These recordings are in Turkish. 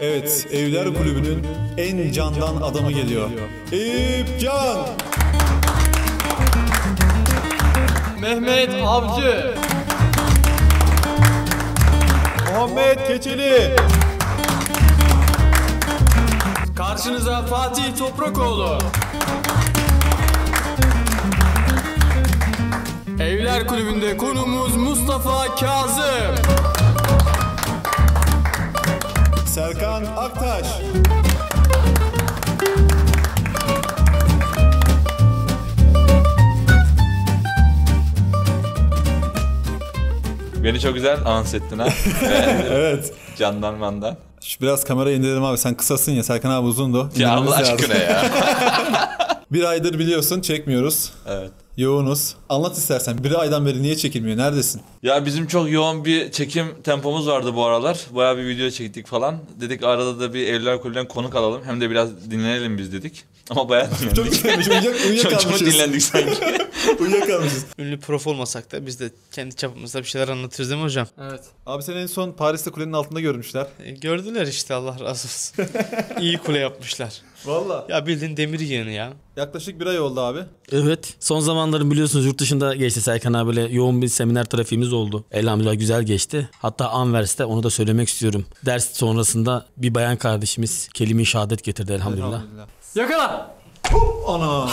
Evet, evet Evler, Kulübü'nün en candan adamı, adamı geliyor. Eyüp Can! Mehmet Avcı Muhammed Keçeli Karşınıza Fatih Toprakoğlu Evler Kulübü'nde konumuz Mustafa Kazım Serkan Aktaş. Beni çok güzel anons ettin ha. evet. Candan mandan. Şu biraz kamerayı indirelim abi sen kısasın ya Serkan abi uzundu. Ya Allah aşkına ya. Bir aydır biliyorsun çekmiyoruz. Evet. Yoğunuz. Anlat istersen bir aydan beri niye çekilmiyor? Neredesin? Ya bizim çok yoğun bir çekim tempomuz vardı bu aralar. Bayağı bir video çektik falan. Dedik arada da bir evler Kulübü'nden konuk alalım. Hem de biraz dinlenelim biz dedik. Ama bayağı dinlendik. çok dinlenmiş. Uyuyak, uyuyakalmışız. çok, çok dinlendik sanki. Uyuyakalmışız. Ünlü prof olmasak da biz de kendi çapımızda bir şeyler anlatırız değil mi hocam? Evet. Abi sen en son Paris'te kulenin altında görmüşler. E, gördüler işte Allah razı olsun. İyi kule yapmışlar. Valla. Ya bildiğin demir yığını ya. Yaklaşık bir ay oldu abi. Evet. Son zamanların biliyorsunuz yurt dışında geçti Serkan abiyle yoğun bir seminer trafiğimiz oldu. Elhamdülillah güzel geçti. Hatta Anvers'te onu da söylemek istiyorum. Ders sonrasında bir bayan kardeşimiz kelime-i şehadet getirdi elhamdülillah. elhamdülillah. Yakala! ana.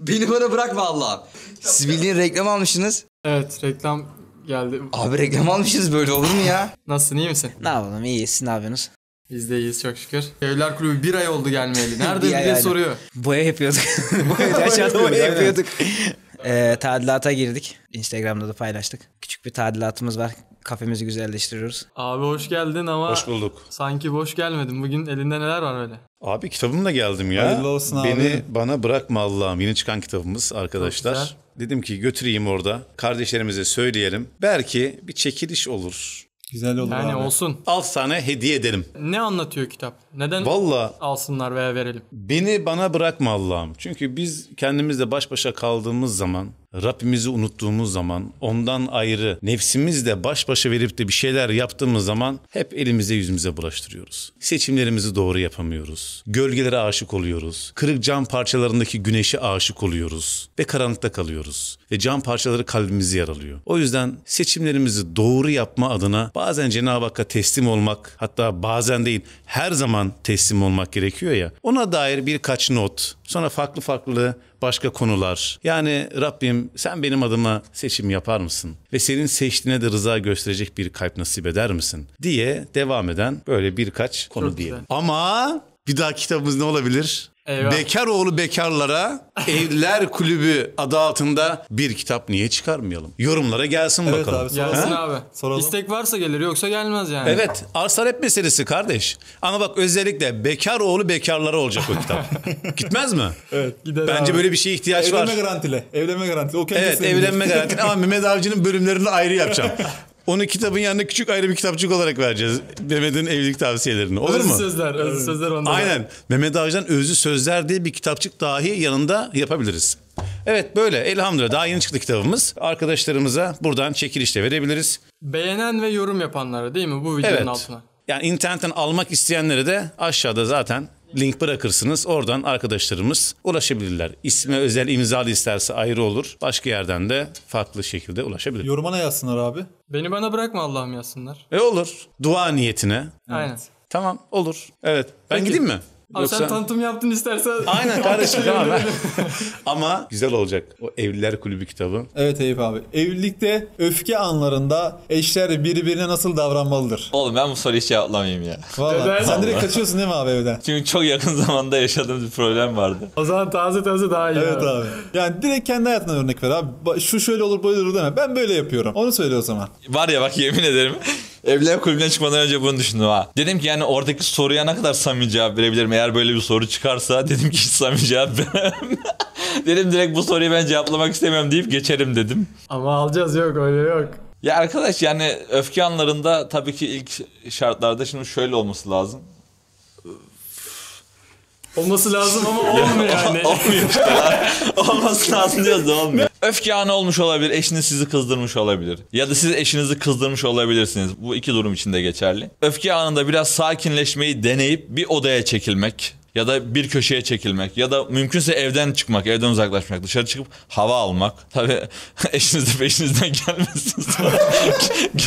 Beni bana bırak valla. Siz bildiğin reklam almışsınız. Evet reklam geldi. Abi reklam almışsınız böyle olur mu ya? Nasılsın iyi misin? Ne yapalım iyiyiz siz ne yapıyorsunuz? Biz de iyiyiz çok şükür. Evler Kulübü bir ay oldu gelmeyeli. Nerede diye soruyor. Boya yapıyorduk. boya boya yapıyorduk. ee, tadilata girdik. Instagram'da da paylaştık küçük bir tadilatımız var. Kafemizi güzelleştiriyoruz. Abi hoş geldin ama Hoş bulduk. sanki boş gelmedin. Bugün elinde neler var öyle? Abi kitabımla geldim ya. Hayırlı olsun abi. Beni bana bırakma Allah'ım. Yeni çıkan kitabımız Çok arkadaşlar. güzel. Dedim ki götüreyim orada. Kardeşlerimize söyleyelim. Belki bir çekiliş olur. Güzel olur Yani abi. olsun. Al sana hediye edelim. Ne anlatıyor kitap? Neden Valla alsınlar veya verelim? beni bana bırakma Allah'ım. Çünkü biz kendimizle baş başa kaldığımız zaman Rabbimizi unuttuğumuz zaman, ondan ayrı nefsimizle baş başa verip de bir şeyler yaptığımız zaman hep elimize yüzümüze bulaştırıyoruz. Seçimlerimizi doğru yapamıyoruz. Gölgelere aşık oluyoruz. Kırık cam parçalarındaki güneşe aşık oluyoruz ve karanlıkta kalıyoruz. Ve cam parçaları kalbimizi yaralıyor. O yüzden seçimlerimizi doğru yapma adına bazen Cenab-ı Hakk'a teslim olmak, hatta bazen değil her zaman teslim olmak gerekiyor ya. Ona dair birkaç not, sonra farklı farklı başka konular. Yani Rabbim sen benim adıma seçim yapar mısın? Ve senin seçtiğine de rıza gösterecek bir kalp nasip eder misin? Diye devam eden böyle birkaç konu Çok diyelim. Ama bir daha kitabımız ne olabilir? Eyvah. Oğlu bekarlara Evliler Kulübü adı altında bir kitap niye çıkarmayalım? Yorumlara gelsin evet bakalım. Abi, Gelsin ha? abi. Soralım. İstek varsa gelir yoksa gelmez yani. Evet arz hep meselesi kardeş. Ama bak özellikle Bekar Oğlu bekarlara olacak o kitap. Gitmez mi? Evet gider Bence abi. böyle bir şeye ihtiyaç evlenme var. Evlenme garantili. Evlenme garantili. O evet evlenme garantili ama Mehmet Avcı'nın bölümlerini ayrı yapacağım. Onu kitabın yanında küçük ayrı bir kitapçık olarak vereceğiz. Mehmet'in evlilik tavsiyelerini. Olur özü mu? Sözler, özü evet. sözler ondan. Aynen. Mehmet Avcı'dan özü sözler diye bir kitapçık dahi yanında yapabiliriz. Evet böyle elhamdülillah daha yeni çıktı kitabımız. Arkadaşlarımıza buradan çekilişle verebiliriz. Beğenen ve yorum yapanlara değil mi bu videonun evet. altına? Yani internetten almak isteyenlere de aşağıda zaten link bırakırsınız. Oradan arkadaşlarımız ulaşabilirler. İsme özel imzalı isterse ayrı olur. Başka yerden de farklı şekilde ulaşabilir. Yorumana yazsınlar abi. Beni bana bırakma Allah'ım yazsınlar. E olur. Dua niyetine. Aynen. Tamam olur. Evet. Ben Peki. gideyim mi? Abi Yoksa... sen tanıtım yaptın istersen. Aynen kardeşim tamam ben. Ama güzel olacak. O Evliler Kulübü kitabı. Evet Eyüp abi. Evlilikte öfke anlarında eşler birbirine nasıl davranmalıdır? Oğlum ben bu soruyu hiç cevaplamayayım ya. Valla. Sen direkt kaçıyorsun değil mi abi evden? Çünkü çok yakın zamanda yaşadığımız bir problem vardı. O zaman taze taze daha iyi. Evet abi. Yani direkt kendi hayatına örnek ver abi. Şu şöyle olur böyle olur deme. Ben böyle yapıyorum. Onu söyle o zaman. Var ya bak yemin ederim. Evliler kulübüne çıkmadan önce bunu düşündüm ha. Dedim ki yani oradaki soruya ne kadar samimi cevap verebilirim eğer böyle bir soru çıkarsa. Dedim ki hiç samimi cevap veremem. dedim direkt bu soruyu ben cevaplamak istemiyorum deyip geçerim dedim. Ama alacağız yok öyle yok. Ya arkadaş yani öfke anlarında tabii ki ilk şartlarda şimdi şöyle olması lazım. Olması lazım ama olmuyor yani. olmuyor Olması lazım diyoruz da olmuyor. Öfke anı olmuş olabilir, eşiniz sizi kızdırmış olabilir. Ya da siz eşinizi kızdırmış olabilirsiniz. Bu iki durum için de geçerli. Öfke anında biraz sakinleşmeyi deneyip bir odaya çekilmek ya da bir köşeye çekilmek ya da mümkünse evden çıkmak, evden uzaklaşmak, dışarı çıkıp hava almak. Tabii eşiniz de peşinizden gelmesin sonra.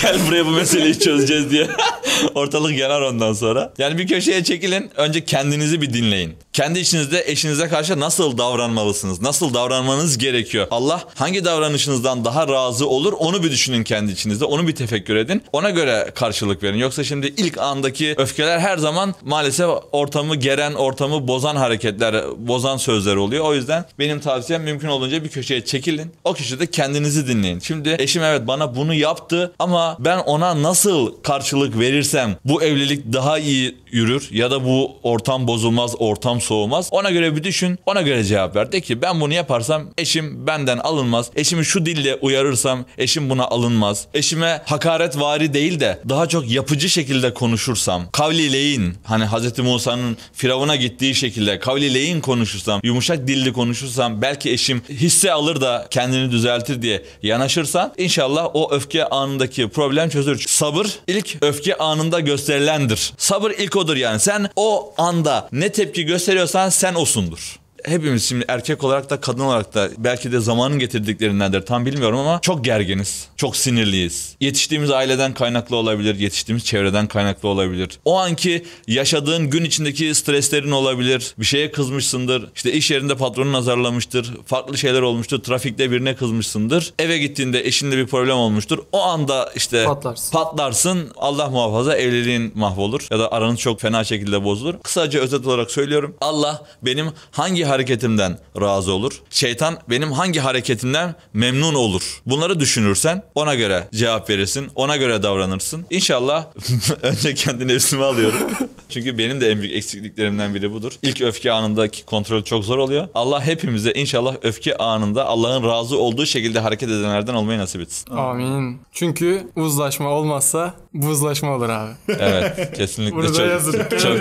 Gel buraya bu meseleyi çözeceğiz diye. Ortalık yanar ondan sonra. Yani bir köşeye çekilin, önce kendinizi bir dinleyin. Kendi içinizde eşinize karşı nasıl davranmalısınız? Nasıl davranmanız gerekiyor? Allah hangi davranışınızdan daha razı olur? Onu bir düşünün kendi içinizde. Onu bir tefekkür edin. Ona göre karşılık verin. Yoksa şimdi ilk andaki öfkeler her zaman maalesef ortamı geren, ortamı bozan hareketler, bozan sözler oluyor. O yüzden benim tavsiyem mümkün olunca bir köşeye çekilin. O köşede kendinizi dinleyin. Şimdi eşim evet bana bunu yaptı ama ben ona nasıl karşılık verirsem bu evlilik daha iyi yürür ya da bu ortam bozulmaz, ortam soğumaz. Ona göre bir düşün. Ona göre cevap ver. De ki ben bunu yaparsam eşim benden alınmaz. Eşimi şu dille uyarırsam eşim buna alınmaz. Eşime hakaret vari değil de daha çok yapıcı şekilde konuşursam. kavlileyin hani Hz. Musa'nın Firavun'a gittiği şekilde kavlileyin konuşursam, yumuşak dilli konuşursam belki eşim hisse alır da kendini düzeltir diye yanaşırsan inşallah o öfke anındaki problem çözülür. Sabır ilk öfke anında gösterilendir. Sabır ilk odur yani. Sen o anda ne tepki göster yükseliyorsan sen osundur hepimiz şimdi erkek olarak da kadın olarak da belki de zamanın getirdiklerindendir tam bilmiyorum ama çok gerginiz. Çok sinirliyiz. Yetiştiğimiz aileden kaynaklı olabilir. Yetiştiğimiz çevreden kaynaklı olabilir. O anki yaşadığın gün içindeki streslerin olabilir. Bir şeye kızmışsındır. İşte iş yerinde patronun azarlamıştır. Farklı şeyler olmuştur. Trafikte birine kızmışsındır. Eve gittiğinde eşinde bir problem olmuştur. O anda işte patlarsın. patlarsın. Allah muhafaza evliliğin mahvolur. Ya da aranız çok fena şekilde bozulur. Kısaca özet olarak söylüyorum. Allah benim hangi hareketimden razı olur? Şeytan benim hangi hareketimden memnun olur? Bunları düşünürsen ona göre cevap verirsin, ona göre davranırsın. İnşallah önce kendi nefsimi alıyorum. Çünkü benim de en büyük eksikliklerimden biri budur. İlk öfke anındaki kontrol çok zor oluyor. Allah hepimize inşallah öfke anında Allah'ın razı olduğu şekilde hareket edenlerden olmayı nasip etsin. Amin. Çünkü uzlaşma olmazsa buzlaşma olur abi. Evet kesinlikle. Burada çok, yazın. Çok, çok,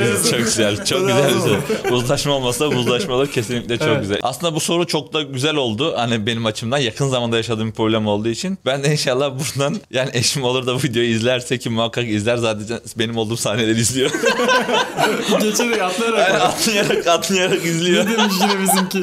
güzel. Çok güzel. Şey. Uzlaşma olmazsa buzlaşma olur. Kesinlikle Kesinlikle çok Evet. güzel. Aslında bu soru çok da güzel oldu. Hani benim açımdan yakın zamanda yaşadığım bir problem olduğu için. Ben de inşallah buradan yani eşim olur da bu videoyu izlerse ki muhakkak izler zaten benim olduğum sahneleri izliyor. Geçerek Yani atlayarak. atlayarak atlayarak izliyor. Ne demiş yine bizimki?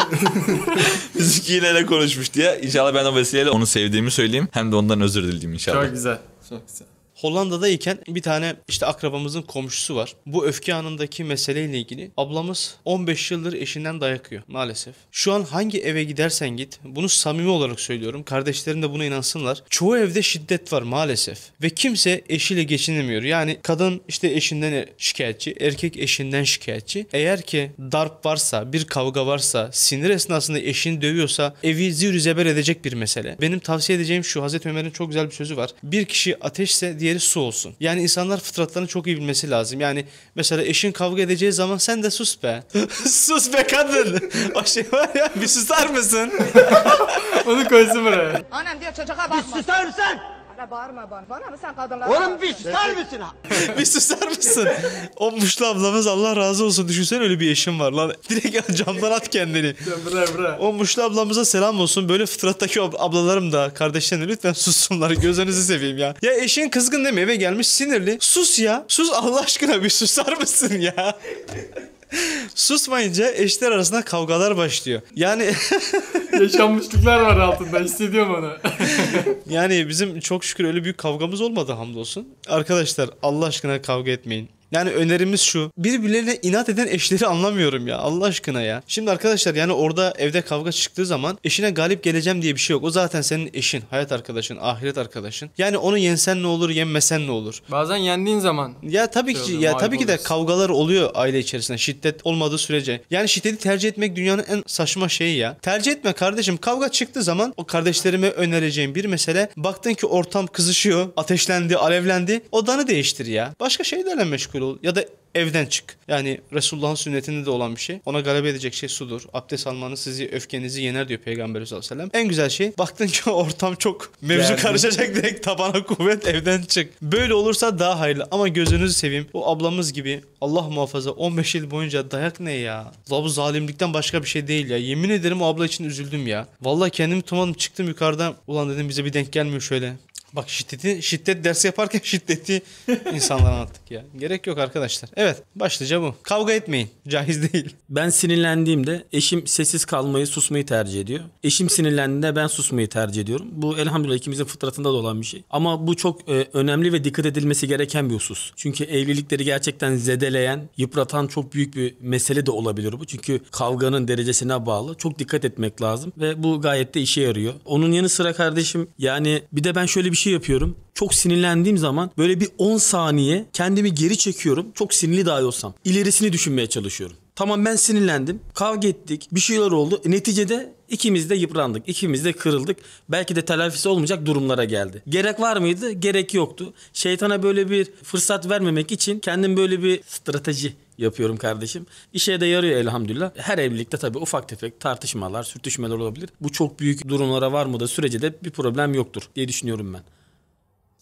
Bizimki yine ne konuşmuş diye. İnşallah ben o vesileyle onu sevdiğimi söyleyeyim. Hem de ondan özür dileyim inşallah. Çok güzel. Çok güzel. Hollanda'dayken bir tane işte akrabamızın komşusu var. Bu öfke anındaki meseleyle ilgili ablamız 15 yıldır eşinden dayak yiyor maalesef. Şu an hangi eve gidersen git bunu samimi olarak söylüyorum. Kardeşlerim de buna inansınlar. Çoğu evde şiddet var maalesef ve kimse eşiyle geçinemiyor. Yani kadın işte eşinden şikayetçi, erkek eşinden şikayetçi. Eğer ki darp varsa, bir kavga varsa, sinir esnasında eşini dövüyorsa evi zir zeber edecek bir mesele. Benim tavsiye edeceğim şu Hazreti Ömer'in çok güzel bir sözü var. Bir kişi ateşse diye diğeri su olsun. Yani insanlar fıtratlarını çok iyi bilmesi lazım. Yani mesela eşin kavga edeceği zaman sen de sus be. sus be kadın. o şey var ya bir susar mısın? Onu koysun buraya. Annem diyor çocuğa bakma. Bir susar mısın? Bana bağırma bana. Bana mı sen kadınlara Oğlum bir susar mısın? bir susar mısın? O Muşlu ablamız Allah razı olsun. Düşünsene öyle bir eşim var lan. Direkt camdan at kendini. Bıra bıra. O Muşlu ablamıza selam olsun. Böyle fıtrattaki ablalarım da kardeşlerim lütfen sussunlar. gözlerinizi seveyim ya. Ya eşin kızgın değil mi? Eve gelmiş sinirli. Sus ya. Sus Allah aşkına bir susar mısın ya? Susmayınca eşler arasında kavgalar başlıyor. Yani yaşanmışlıklar var altında hissediyorum onu. yani bizim çok şükür öyle büyük kavgamız olmadı hamdolsun. Arkadaşlar Allah aşkına kavga etmeyin. Yani önerimiz şu. Birbirlerine inat eden eşleri anlamıyorum ya. Allah aşkına ya. Şimdi arkadaşlar yani orada evde kavga çıktığı zaman eşine galip geleceğim diye bir şey yok. O zaten senin eşin, hayat arkadaşın, ahiret arkadaşın. Yani onu yensen ne olur, yenmesen ne olur? Bazen yendiğin zaman. Ya tabii şey ki ya tabii ki de kavgalar oluyor aile içerisinde şiddet olmadığı sürece. Yani şiddeti tercih etmek dünyanın en saçma şeyi ya. Tercih etme kardeşim. Kavga çıktığı zaman o kardeşlerime önereceğim bir mesele. Baktın ki ortam kızışıyor, ateşlendi, alevlendi. Odanı değiştir ya. Başka şeylerle meşgul abdestkar ya da evden çık. Yani Resulullah'ın sünnetinde de olan bir şey. Ona galebe edecek şey sudur. Abdest almanız sizi öfkenizi yener diyor Peygamber sallallahu aleyhi ve sellem. En güzel şey baktın ki ortam çok mevzu yani. karışacak direkt tabana kuvvet evden çık. Böyle olursa daha hayırlı ama gözünüzü seveyim. O ablamız gibi Allah muhafaza 15 yıl boyunca dayak ne ya? La bu zalimlikten başka bir şey değil ya. Yemin ederim o abla için üzüldüm ya. Vallahi kendimi tutmadım çıktım yukarıdan. Ulan dedim bize bir denk gelmiyor şöyle. Bak şiddeti şiddet dersi yaparken şiddeti insanlara anlattık ya. Gerek yok arkadaşlar. Evet başlıca bu. Kavga etmeyin. Caiz değil. Ben sinirlendiğimde eşim sessiz kalmayı susmayı tercih ediyor. Eşim sinirlendiğinde ben susmayı tercih ediyorum. Bu elhamdülillah ikimizin fıtratında da olan bir şey. Ama bu çok e, önemli ve dikkat edilmesi gereken bir husus. Çünkü evlilikleri gerçekten zedeleyen, yıpratan çok büyük bir mesele de olabilir bu. Çünkü kavganın derecesine bağlı. Çok dikkat etmek lazım ve bu gayet de işe yarıyor. Onun yanı sıra kardeşim yani bir de ben şöyle bir şey yapıyorum. Çok sinirlendiğim zaman böyle bir 10 saniye kendimi geri çekiyorum. Çok sinirli dahi olsam. İlerisini düşünmeye çalışıyorum. Tamam ben sinirlendim. Kavga ettik. Bir şeyler oldu. E, neticede İkimiz de yıprandık. İkimiz de kırıldık. Belki de telafisi olmayacak durumlara geldi. Gerek var mıydı? Gerek yoktu. Şeytana böyle bir fırsat vermemek için kendim böyle bir strateji yapıyorum kardeşim. İşe de yarıyor elhamdülillah. Her evlilikte tabii ufak tefek tartışmalar, sürtüşmeler olabilir. Bu çok büyük durumlara var mı da sürece de bir problem yoktur diye düşünüyorum ben.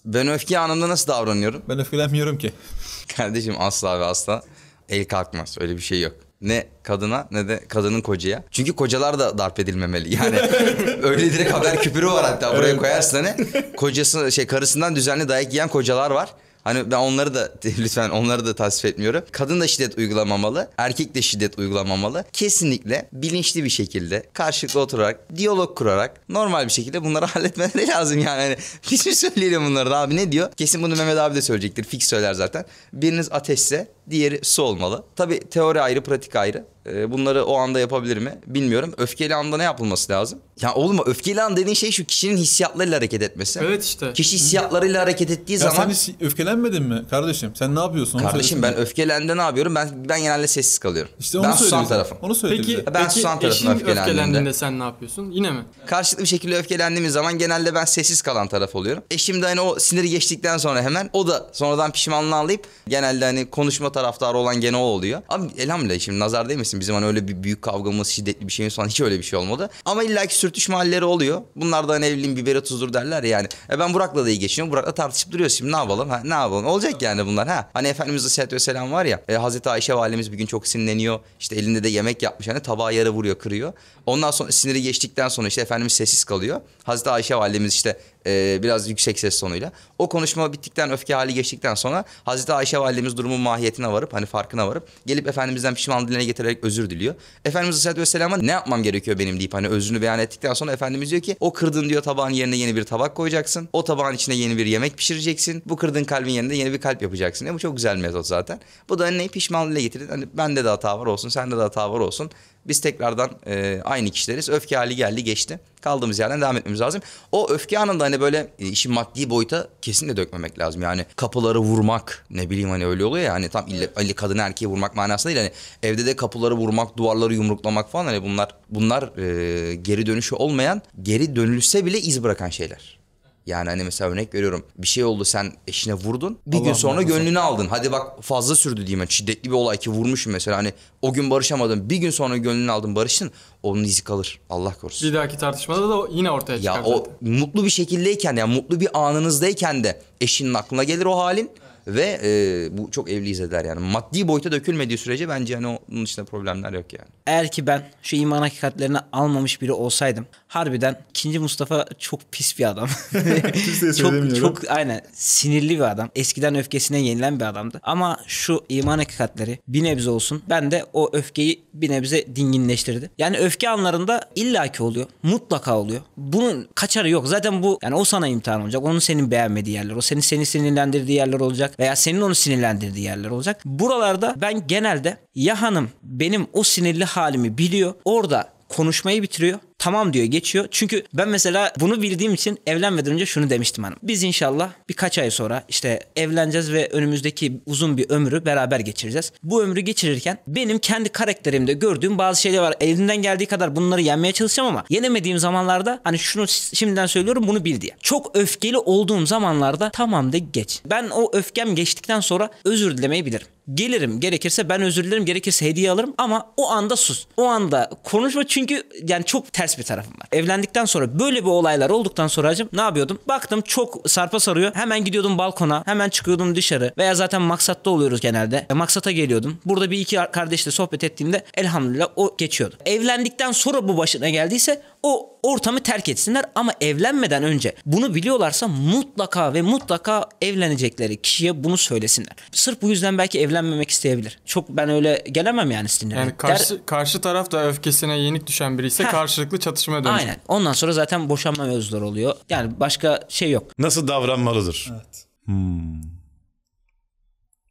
Ben öfke anında nasıl davranıyorum? Ben öfkelenmiyorum ki. Kardeşim asla ve asla el kalkmaz. Öyle bir şey yok ne kadına ne de kadının kocaya. Çünkü kocalar da darp edilmemeli. Yani öyle direkt haber küpürü var hatta buraya evet. koyarsın hani. Kocası şey karısından düzenli dayak yiyen kocalar var. Hani ben onları da lütfen onları da tasvip etmiyorum. Kadın da şiddet uygulamamalı, erkek de şiddet uygulamamalı. Kesinlikle bilinçli bir şekilde karşılıklı oturarak, diyalog kurarak normal bir şekilde bunları halletmeleri lazım yani. Hani biz mi şey söyleyelim bunları abi ne diyor? Kesin bunu Mehmet abi de söyleyecektir. Fix söyler zaten. Biriniz ateşse diğeri su olmalı. tabi teori ayrı, pratik ayrı. Ee, bunları o anda yapabilir mi bilmiyorum. Öfkeli anda ne yapılması lazım? Ya oğlum öfkeli an dediğin şey şu kişinin hissiyatlarıyla hareket etmesi. Evet işte. Kişi hissiyatlarıyla hareket ettiği ya zaman... sen hiç öfkelenmedin mi kardeşim? Sen ne yapıyorsun? Kardeşim ben söylesene. ne yapıyorum? Ben ben genelde sessiz kalıyorum. İşte ben söyle susan tarafım. Onu söyle Peki, bize. Ben Peki susan tarafım öfkelendiğinde sen ne yapıyorsun? Yine mi? Karşılıklı bir şekilde öfkelendiğim zaman genelde ben sessiz kalan taraf oluyorum. Eşim de hani o siniri geçtikten sonra hemen o da sonradan pişmanlığı anlayıp genelde hani konuşma taraftarı olan gene o oluyor. Abi elhamdülillah şimdi nazar değil misin? bizim hani öyle bir büyük kavgamız şiddetli bir şeyimiz falan hiç öyle bir şey olmadı. Ama illaki sürtüşme halleri oluyor. Bunlar da hani evliliğin biberi tuzdur derler ya yani. E ben Burak'la da iyi geçiniyorum. Burak'la tartışıp duruyor şimdi ne yapalım? Ha, ne yapalım? Olacak yani bunlar ha. Hani Efendimiz Aleyhisselatü Vesselam var ya. E, Hazreti Ayşe valimiz bir gün çok sinirleniyor. İşte elinde de yemek yapmış hani tabağı yara vuruyor kırıyor. Ondan sonra siniri geçtikten sonra işte Efendimiz sessiz kalıyor. Hazreti Ayşe validemiz işte e, biraz yüksek ses tonuyla. O konuşma bittikten, öfke hali geçtikten sonra Hazreti Ayşe validemiz durumun mahiyetine varıp hani farkına varıp gelip Efendimiz'den pişman diline getirerek özür diliyor. Efendimiz Aleyhisselatü Vesselam'a ne yapmam gerekiyor benim deyip hani özrünü beyan ettikten sonra Efendimiz diyor ki o kırdın diyor tabağın yerine yeni bir tabak koyacaksın. O tabağın içine yeni bir yemek pişireceksin. Bu kırdığın kalbin yerine yeni bir kalp yapacaksın. E, bu çok güzel metot zaten. Bu da ne pişmanlığıyla getirir. Hani bende de hata var olsun, sende de hata var olsun. Biz tekrardan e, aynı kişileriz. Öfke hali geldi geçti. Kaldığımız yerden devam etmemiz lazım. O öfke anında hani böyle e, işin maddi boyuta kesinlikle dökmemek lazım. Yani kapıları vurmak ne bileyim hani öyle oluyor ya hani tam ille, ille kadın erkeği vurmak manasında değil. Hani evde de kapıları vurmak, duvarları yumruklamak falan hani bunlar bunlar e, geri dönüşü olmayan, geri dönülse bile iz bırakan şeyler. Yani hani mesela örnek veriyorum bir şey oldu sen eşine vurdun bir Allah gün sonra Allah gönlünü Allah. aldın. Hadi bak fazla sürdü diyeyim. Yani şiddetli bir olay ki vurmuşum mesela hani o gün barışamadın bir gün sonra gönlünü aldın barıştın onun izi kalır. Allah korusun. Bir dahaki tartışmada da yine ortaya çıkar. Ya zaten. o mutlu bir şekildeyken ya yani mutlu bir anınızdayken de eşinin aklına gelir o halin ve e, bu çok evliyiz eder yani. Maddi boyuta dökülmediği sürece bence hani onun içinde problemler yok yani. Eğer ki ben şu iman hakikatlerini almamış biri olsaydım harbiden ikinci Mustafa çok pis bir adam. çok, çok aynen sinirli bir adam. Eskiden öfkesine yenilen bir adamdı. Ama şu iman hakikatleri bir nebze olsun. Ben de o öfkeyi bir nebze dinginleştirdi. Yani öfke anlarında illaki oluyor. Mutlaka oluyor. Bunun kaçarı yok. Zaten bu yani o sana imtihan olacak. Onun senin beğenmediği yerler. O senin seni sinirlendirdiği yerler olacak. Veya senin onu sinirlendirdiği yerler olacak. Buralarda ben genelde ya hanım benim o sinirli halimi biliyor. Orada konuşmayı bitiriyor Tamam diyor geçiyor. Çünkü ben mesela bunu bildiğim için evlenmeden önce şunu demiştim hanım. Biz inşallah birkaç ay sonra işte evleneceğiz ve önümüzdeki uzun bir ömrü beraber geçireceğiz. Bu ömrü geçirirken benim kendi karakterimde gördüğüm bazı şeyler var. Elimden geldiği kadar bunları yenmeye çalışacağım ama yenemediğim zamanlarda hani şunu şimdiden söylüyorum bunu bil diye. Çok öfkeli olduğum zamanlarda tamam de geç. Ben o öfkem geçtikten sonra özür dilemeyi bilirim. Gelirim gerekirse ben özür dilerim gerekirse hediye alırım ama o anda sus. O anda konuşma çünkü yani çok ters bir tarafım var. Evlendikten sonra böyle bir olaylar olduktan sonra acım ne yapıyordum? Baktım çok sarpa sarıyor. Hemen gidiyordum balkona hemen çıkıyordum dışarı veya zaten maksatta oluyoruz genelde. E, maksata geliyordum. Burada bir iki kardeşle sohbet ettiğimde elhamdülillah o geçiyordu. Evlendikten sonra bu başına geldiyse o ortamı terk etsinler ama evlenmeden önce bunu biliyorlarsa mutlaka ve mutlaka evlenecekleri kişiye bunu söylesinler. Sırf bu yüzden belki evlenmemek isteyebilir. Çok ben öyle gelemem yani sinirlenip. Yani karşı, Der... karşı taraf da öfkesine yenik düşen biri ise karşılıklı çatışmaya dönüşür. Aynen. Ondan sonra zaten boşanma mevzuları oluyor. Yani başka şey yok. Nasıl davranmalıdır? Evet. Hmm.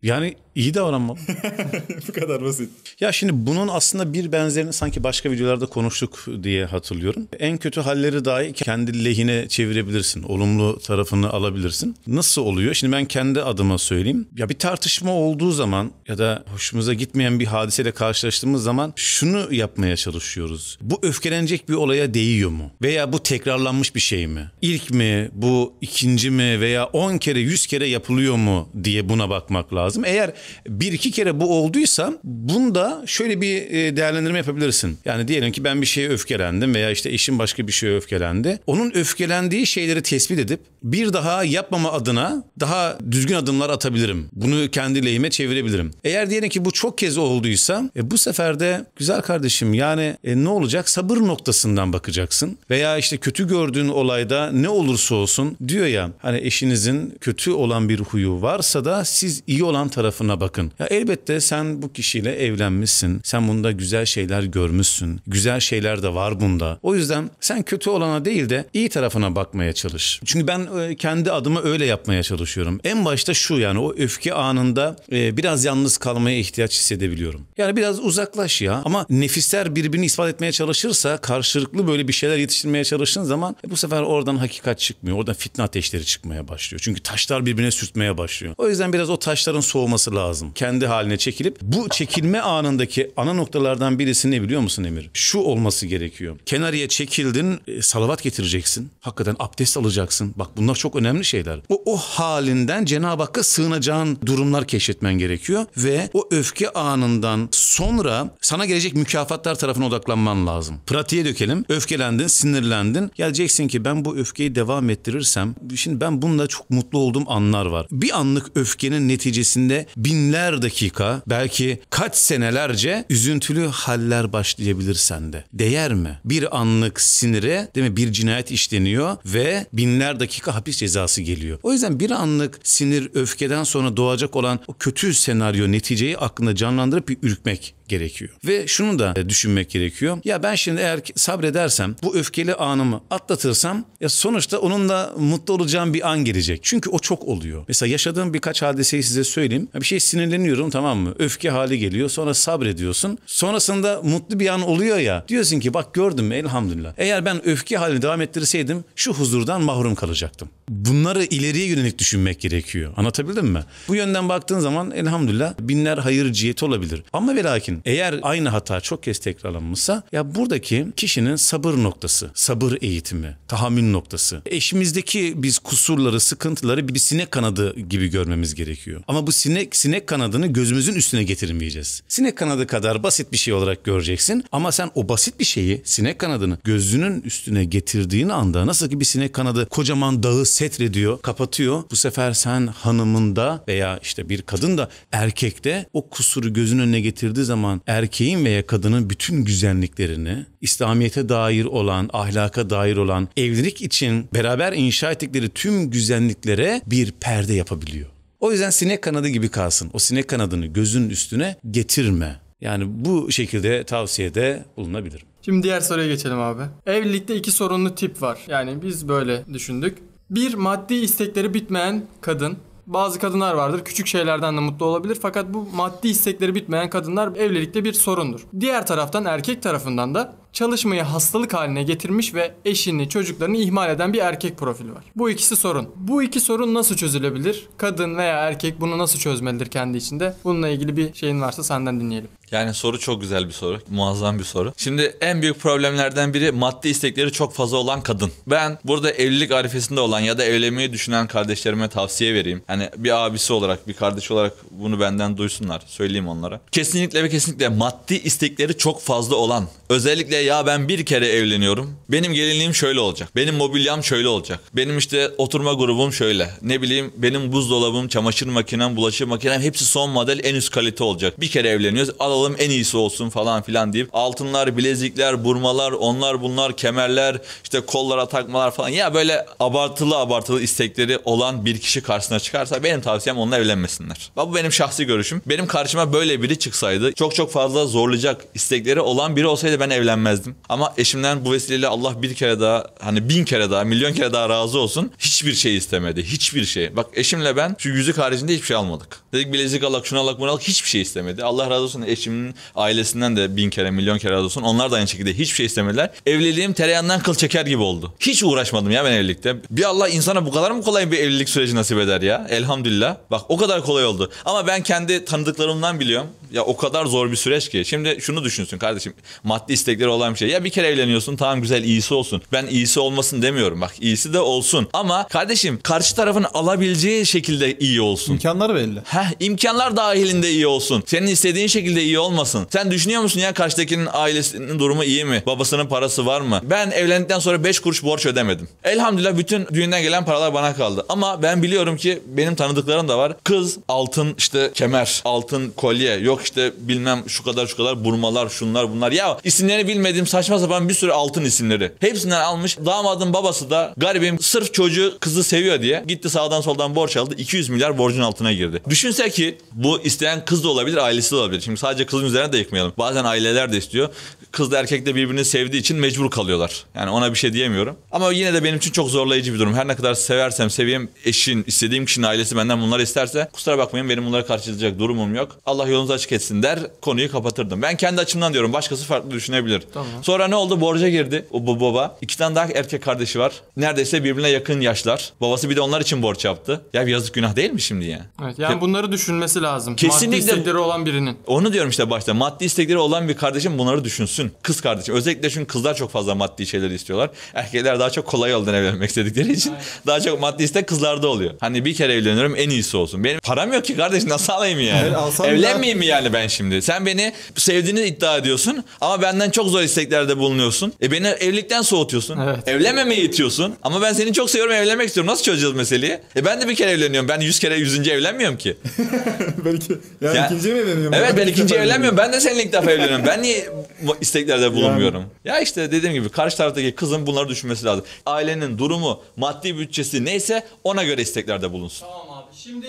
Yani İyi davranma. Bu kadar basit. Ya şimdi bunun aslında bir benzerini sanki başka videolarda konuştuk diye hatırlıyorum. En kötü halleri dahi kendi lehine çevirebilirsin. Olumlu tarafını alabilirsin. Nasıl oluyor? Şimdi ben kendi adıma söyleyeyim. Ya bir tartışma olduğu zaman ya da hoşumuza gitmeyen bir hadiseyle karşılaştığımız zaman şunu yapmaya çalışıyoruz. Bu öfkelenecek bir olaya değiyor mu? Veya bu tekrarlanmış bir şey mi? İlk mi? Bu ikinci mi? Veya 10 kere 100 kere yapılıyor mu? diye buna bakmak lazım. Eğer bir iki kere bu olduysa bunda şöyle bir e, değerlendirme yapabilirsin. Yani diyelim ki ben bir şeye öfkelendim veya işte eşim başka bir şeye öfkelendi. Onun öfkelendiği şeyleri tespit edip bir daha yapmama adına daha düzgün adımlar atabilirim. Bunu kendi lehime çevirebilirim. Eğer diyelim ki bu çok kez olduysa e, bu sefer de güzel kardeşim yani e, ne olacak sabır noktasından bakacaksın. Veya işte kötü gördüğün olayda ne olursa olsun diyor ya hani eşinizin kötü olan bir huyu varsa da siz iyi olan tarafına bakın. Ya elbette sen bu kişiyle evlenmişsin. Sen bunda güzel şeyler görmüşsün. Güzel şeyler de var bunda. O yüzden sen kötü olana değil de iyi tarafına bakmaya çalış. Çünkü ben e, kendi adımı öyle yapmaya çalışıyorum. En başta şu yani o öfke anında e, biraz yalnız kalmaya ihtiyaç hissedebiliyorum. Yani biraz uzaklaş ya. Ama nefisler birbirini ispat etmeye çalışırsa karşılıklı böyle bir şeyler yetiştirmeye çalıştığın zaman e, bu sefer oradan hakikat çıkmıyor. Oradan fitne ateşleri çıkmaya başlıyor. Çünkü taşlar birbirine sürtmeye başlıyor. O yüzden biraz o taşların soğuması lazım lazım. Kendi haline çekilip bu çekilme anındaki ana noktalardan birisi ne biliyor musun Emir? Şu olması gerekiyor. Kenarıya çekildin, e, salavat getireceksin. Hakikaten abdest alacaksın. Bak bunlar çok önemli şeyler. O, o halinden Cenab-ı Hakk'a sığınacağın durumlar keşfetmen gerekiyor ve o öfke anından sonra sana gelecek mükafatlar tarafına odaklanman lazım. Pratiğe dökelim. Öfkelendin, sinirlendin. Geleceksin ki ben bu öfkeyi devam ettirirsem, şimdi ben bununla çok mutlu olduğum anlar var. Bir anlık öfkenin neticesinde binler dakika belki kaç senelerce üzüntülü haller başlayabilir sende. Değer mi? Bir anlık sinire değil mi bir cinayet işleniyor ve binler dakika hapis cezası geliyor. O yüzden bir anlık sinir öfkeden sonra doğacak olan o kötü senaryo neticeyi aklında canlandırıp bir ürkmek gerekiyor. Ve şunu da e, düşünmek gerekiyor. Ya ben şimdi eğer sabredersem bu öfkeli anımı atlatırsam ya sonuçta onun da mutlu olacağım bir an gelecek. Çünkü o çok oluyor. Mesela yaşadığım birkaç hadiseyi size söyleyeyim. Ya bir şey sinirleniyorum tamam mı? Öfke hali geliyor. Sonra sabrediyorsun. Sonrasında mutlu bir an oluyor ya. Diyorsun ki bak gördüm elhamdülillah. Eğer ben öfke halini devam ettirseydim şu huzurdan mahrum kalacaktım bunları ileriye yönelik düşünmek gerekiyor. Anlatabildim mi? Bu yönden baktığın zaman elhamdülillah binler hayır ciheti olabilir. Ama ve lakin eğer aynı hata çok kez tekrarlanmışsa ya buradaki kişinin sabır noktası, sabır eğitimi, tahammül noktası. Eşimizdeki biz kusurları, sıkıntıları bir sinek kanadı gibi görmemiz gerekiyor. Ama bu sinek sinek kanadını gözümüzün üstüne getirmeyeceğiz. Sinek kanadı kadar basit bir şey olarak göreceksin ama sen o basit bir şeyi sinek kanadını gözünün üstüne getirdiğin anda nasıl ki bir sinek kanadı kocaman dağı setrediyor, kapatıyor. Bu sefer sen hanımında veya işte bir kadın da erkekte o kusuru gözünün önüne getirdiği zaman erkeğin veya kadının bütün güzelliklerini, İslamiyete dair olan, ahlaka dair olan, evlilik için beraber inşa ettikleri tüm güzelliklere bir perde yapabiliyor. O yüzden sinek kanadı gibi kalsın. O sinek kanadını gözün üstüne getirme. Yani bu şekilde tavsiyede bulunabilirim. Şimdi diğer soruya geçelim abi. Evlilikte iki sorunlu tip var. Yani biz böyle düşündük. Bir maddi istekleri bitmeyen kadın. Bazı kadınlar vardır küçük şeylerden de mutlu olabilir fakat bu maddi istekleri bitmeyen kadınlar evlilikte bir sorundur. Diğer taraftan erkek tarafından da çalışmayı hastalık haline getirmiş ve eşini, çocuklarını ihmal eden bir erkek profili var. Bu ikisi sorun. Bu iki sorun nasıl çözülebilir? Kadın veya erkek bunu nasıl çözmelidir kendi içinde? Bununla ilgili bir şeyin varsa senden dinleyelim. Yani soru çok güzel bir soru. Muazzam bir soru. Şimdi en büyük problemlerden biri maddi istekleri çok fazla olan kadın. Ben burada evlilik arifesinde olan ya da evlenmeyi düşünen kardeşlerime tavsiye vereyim. Hani bir abisi olarak, bir kardeş olarak bunu benden duysunlar. Söyleyeyim onlara. Kesinlikle ve kesinlikle maddi istekleri çok fazla olan, özellikle ya ben bir kere evleniyorum. Benim gelinliğim şöyle olacak. Benim mobilyam şöyle olacak. Benim işte oturma grubum şöyle. Ne bileyim benim buzdolabım, çamaşır makinem, bulaşık makinem hepsi son model en üst kalite olacak. Bir kere evleniyoruz alalım en iyisi olsun falan filan deyip altınlar, bilezikler, burmalar, onlar bunlar, kemerler, işte kollara takmalar falan. Ya böyle abartılı abartılı istekleri olan bir kişi karşısına çıkarsa benim tavsiyem onunla evlenmesinler. Bu benim şahsi görüşüm. Benim karşıma böyle biri çıksaydı çok çok fazla zorlayacak istekleri olan biri olsaydı ben evlenmezdim istemezdim. Ama eşimden bu vesileyle Allah bir kere daha hani bin kere daha milyon kere daha razı olsun. Hiçbir şey istemedi. Hiçbir şey. Bak eşimle ben şu yüzük haricinde hiçbir şey almadık. Dedik bilezik alak şunu alak bunu alak hiçbir şey istemedi. Allah razı olsun eşimin ailesinden de bin kere milyon kere razı olsun. Onlar da aynı şekilde hiçbir şey istemediler. Evliliğim tereyağından kıl çeker gibi oldu. Hiç uğraşmadım ya ben evlilikte. Bir Allah insana bu kadar mı kolay bir evlilik süreci nasip eder ya? Elhamdülillah. Bak o kadar kolay oldu. Ama ben kendi tanıdıklarımdan biliyorum. Ya o kadar zor bir süreç ki. Şimdi şunu düşünsün kardeşim. Maddi istekleri olan bir şey. Ya bir kere evleniyorsun tamam güzel iyisi olsun. Ben iyisi olmasın demiyorum bak iyisi de olsun. Ama kardeşim karşı tarafın alabileceği şekilde iyi olsun. İmkanlar belli. Heh imkanlar dahilinde iyi olsun. Senin istediğin şekilde iyi olmasın. Sen düşünüyor musun ya karşıdakinin ailesinin durumu iyi mi? Babasının parası var mı? Ben evlendikten sonra 5 kuruş borç ödemedim. Elhamdülillah bütün düğünden gelen paralar bana kaldı. Ama ben biliyorum ki benim tanıdıklarım da var. Kız altın işte kemer, altın kolye, yok işte bilmem şu kadar şu kadar burmalar, şunlar bunlar. Ya isimlerini bilmem bilmediğim saçma sapan bir sürü altın isimleri. Hepsinden almış. Damadın babası da garibim sırf çocuğu kızı seviyor diye gitti sağdan soldan borç aldı. 200 milyar borcun altına girdi. Düşünse ki bu isteyen kız da olabilir, ailesi de olabilir. Şimdi sadece kızın üzerine de yıkmayalım. Bazen aileler de istiyor. Kız da erkek de birbirini sevdiği için mecbur kalıyorlar. Yani ona bir şey diyemiyorum. Ama yine de benim için çok zorlayıcı bir durum. Her ne kadar seversem, seveyim eşin, istediğim kişinin ailesi benden bunları isterse kusura bakmayın benim bunları karşılayacak durumum yok. Allah yolunuzu açık etsin der konuyu kapatırdım. Ben kendi açımdan diyorum başkası farklı düşünebilir. Tamam. Sonra ne oldu? Borca girdi o bu baba. İki tane daha erkek kardeşi var. Neredeyse birbirine yakın yaşlar. Babası bir de onlar için borç yaptı. Ya bir yazık günah değil mi şimdi ya? Evet, yani Ke- bunları düşünmesi lazım. Kesinlikle. Maddi istekleri olan birinin. Onu diyorum işte başta. Maddi istekleri olan bir kardeşim bunları düşünsün. Kız kardeşim. Özellikle çünkü kızlar çok fazla maddi şeyler istiyorlar. Erkekler daha çok kolay yoldan evlenmek istedikleri için Aynen. daha çok maddi istek kızlarda oluyor. Hani bir kere evleniyorum en iyisi olsun. Benim param yok ki kardeş nasıl alayım yani? Evet, Evlenmeyeyim mi yani ben şimdi? Sen beni sevdiğini iddia ediyorsun ama benden çok zor isteklerde bulunuyorsun. E beni evlilikten soğutuyorsun. Evet. Evlenmemeye itiyorsun. Ama ben seni çok seviyorum evlenmek istiyorum. Nasıl çözeceğiz meseleyi? E ben de bir kere evleniyorum. Ben yüz kere yüzüncü evlenmiyorum ki. Belki yani ya, ikinci mi evleniyorum? Evet ben, ben ikinci evlenmiyorum. Ben de seninle ilk defa evleniyorum. Ben niye isteklerde bulunmuyorum? Yani. Ya işte dediğim gibi karşı taraftaki kızın bunları düşünmesi lazım. Ailenin durumu, maddi bütçesi neyse ona göre isteklerde bulunsun. Tamam abi. Şimdi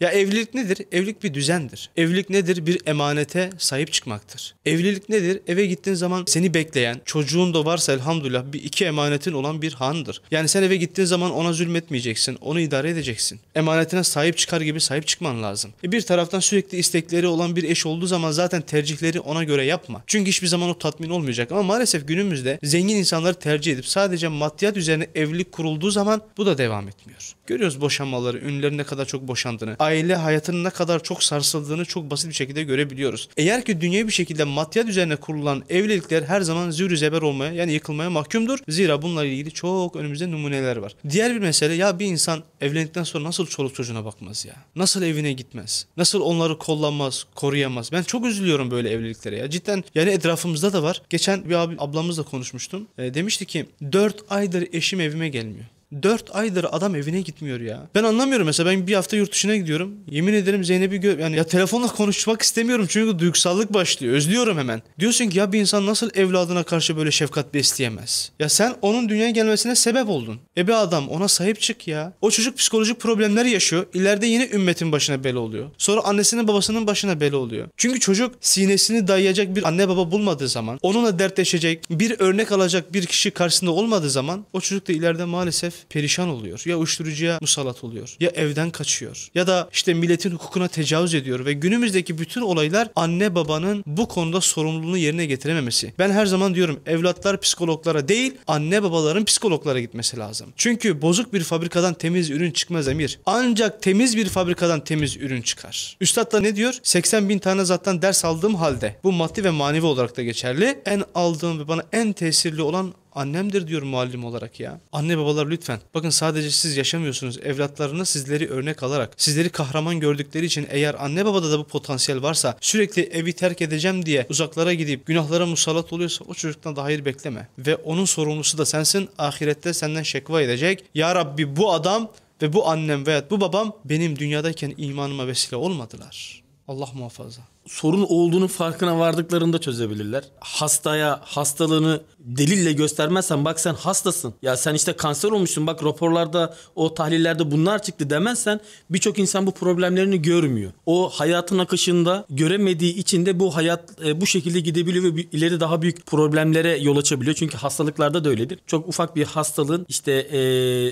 ya evlilik nedir? Evlilik bir düzendir. Evlilik nedir? Bir emanete sahip çıkmaktır. Evlilik nedir? Eve gittiğin zaman seni bekleyen, çocuğun da varsa elhamdülillah bir iki emanetin olan bir handır. Yani sen eve gittiğin zaman ona zulmetmeyeceksin, onu idare edeceksin. Emanetine sahip çıkar gibi sahip çıkman lazım. E bir taraftan sürekli istekleri olan bir eş olduğu zaman zaten tercihleri ona göre yapma. Çünkü hiçbir zaman o tatmin olmayacak. Ama maalesef günümüzde zengin insanları tercih edip sadece maddiyat üzerine evlilik kurulduğu zaman bu da devam etmiyor. Görüyoruz boşanmaları, ünlülerin ne kadar çok boşandığını, aile hayatının ne kadar çok sarsıldığını çok basit bir şekilde görebiliyoruz. Eğer ki dünyayı bir şekilde maddiyat üzerine kurulan evlilikler her zaman zürü zeber olmaya yani yıkılmaya mahkumdur. Zira bununla ilgili çok önümüzde numuneler var. Diğer bir mesele ya bir insan evlendikten sonra nasıl çoluk çocuğuna bakmaz ya? Nasıl evine gitmez? Nasıl onları kollanmaz, koruyamaz? Ben çok üzülüyorum böyle evliliklere ya. Cidden yani etrafımızda da var. Geçen bir abi, ablamızla konuşmuştum. E, demişti ki 4 aydır eşim evime gelmiyor. 4 aydır adam evine gitmiyor ya. Ben anlamıyorum mesela ben bir hafta yurt dışına gidiyorum. Yemin ederim Zeynep'i gör yani ya telefonla konuşmak istemiyorum çünkü duygusallık başlıyor. Özlüyorum hemen. Diyorsun ki ya bir insan nasıl evladına karşı böyle şefkat besleyemez? Ya sen onun dünyaya gelmesine sebep oldun. E bir adam ona sahip çık ya. O çocuk psikolojik problemler yaşıyor. İleride yine ümmetin başına bela oluyor. Sonra annesinin babasının başına bela oluyor. Çünkü çocuk sinesini dayayacak bir anne baba bulmadığı zaman, onunla dertleşecek, bir örnek alacak bir kişi karşısında olmadığı zaman o çocuk da ileride maalesef perişan oluyor. Ya uyuşturucuya musallat oluyor. Ya evden kaçıyor. Ya da işte milletin hukukuna tecavüz ediyor ve günümüzdeki bütün olaylar anne babanın bu konuda sorumluluğunu yerine getirememesi. Ben her zaman diyorum evlatlar psikologlara değil anne babaların psikologlara gitmesi lazım. Çünkü bozuk bir fabrikadan temiz ürün çıkmaz Emir. Ancak temiz bir fabrikadan temiz ürün çıkar. Üstad da ne diyor? 80 bin tane zattan ders aldığım halde bu maddi ve manevi olarak da geçerli. En aldığım ve bana en tesirli olan Annemdir diyorum muallim olarak ya. Anne babalar lütfen. Bakın sadece siz yaşamıyorsunuz. Evlatlarına sizleri örnek alarak, sizleri kahraman gördükleri için eğer anne babada da bu potansiyel varsa sürekli evi terk edeceğim diye uzaklara gidip günahlara musallat oluyorsa o çocuktan daha hayır bekleme. Ve onun sorumlusu da sensin. Ahirette senden şekva edecek. Ya Rabbi bu adam ve bu annem veya bu babam benim dünyadayken imanıma vesile olmadılar. Allah muhafaza sorun olduğunu farkına vardıklarında çözebilirler. Hastaya hastalığını delille göstermezsen bak sen hastasın. Ya sen işte kanser olmuşsun bak raporlarda o tahlillerde bunlar çıktı demezsen birçok insan bu problemlerini görmüyor. O hayatın akışında göremediği için de bu hayat e, bu şekilde gidebiliyor ve ileri daha büyük problemlere yol açabiliyor. Çünkü hastalıklarda da öyledir. Çok ufak bir hastalığın işte e,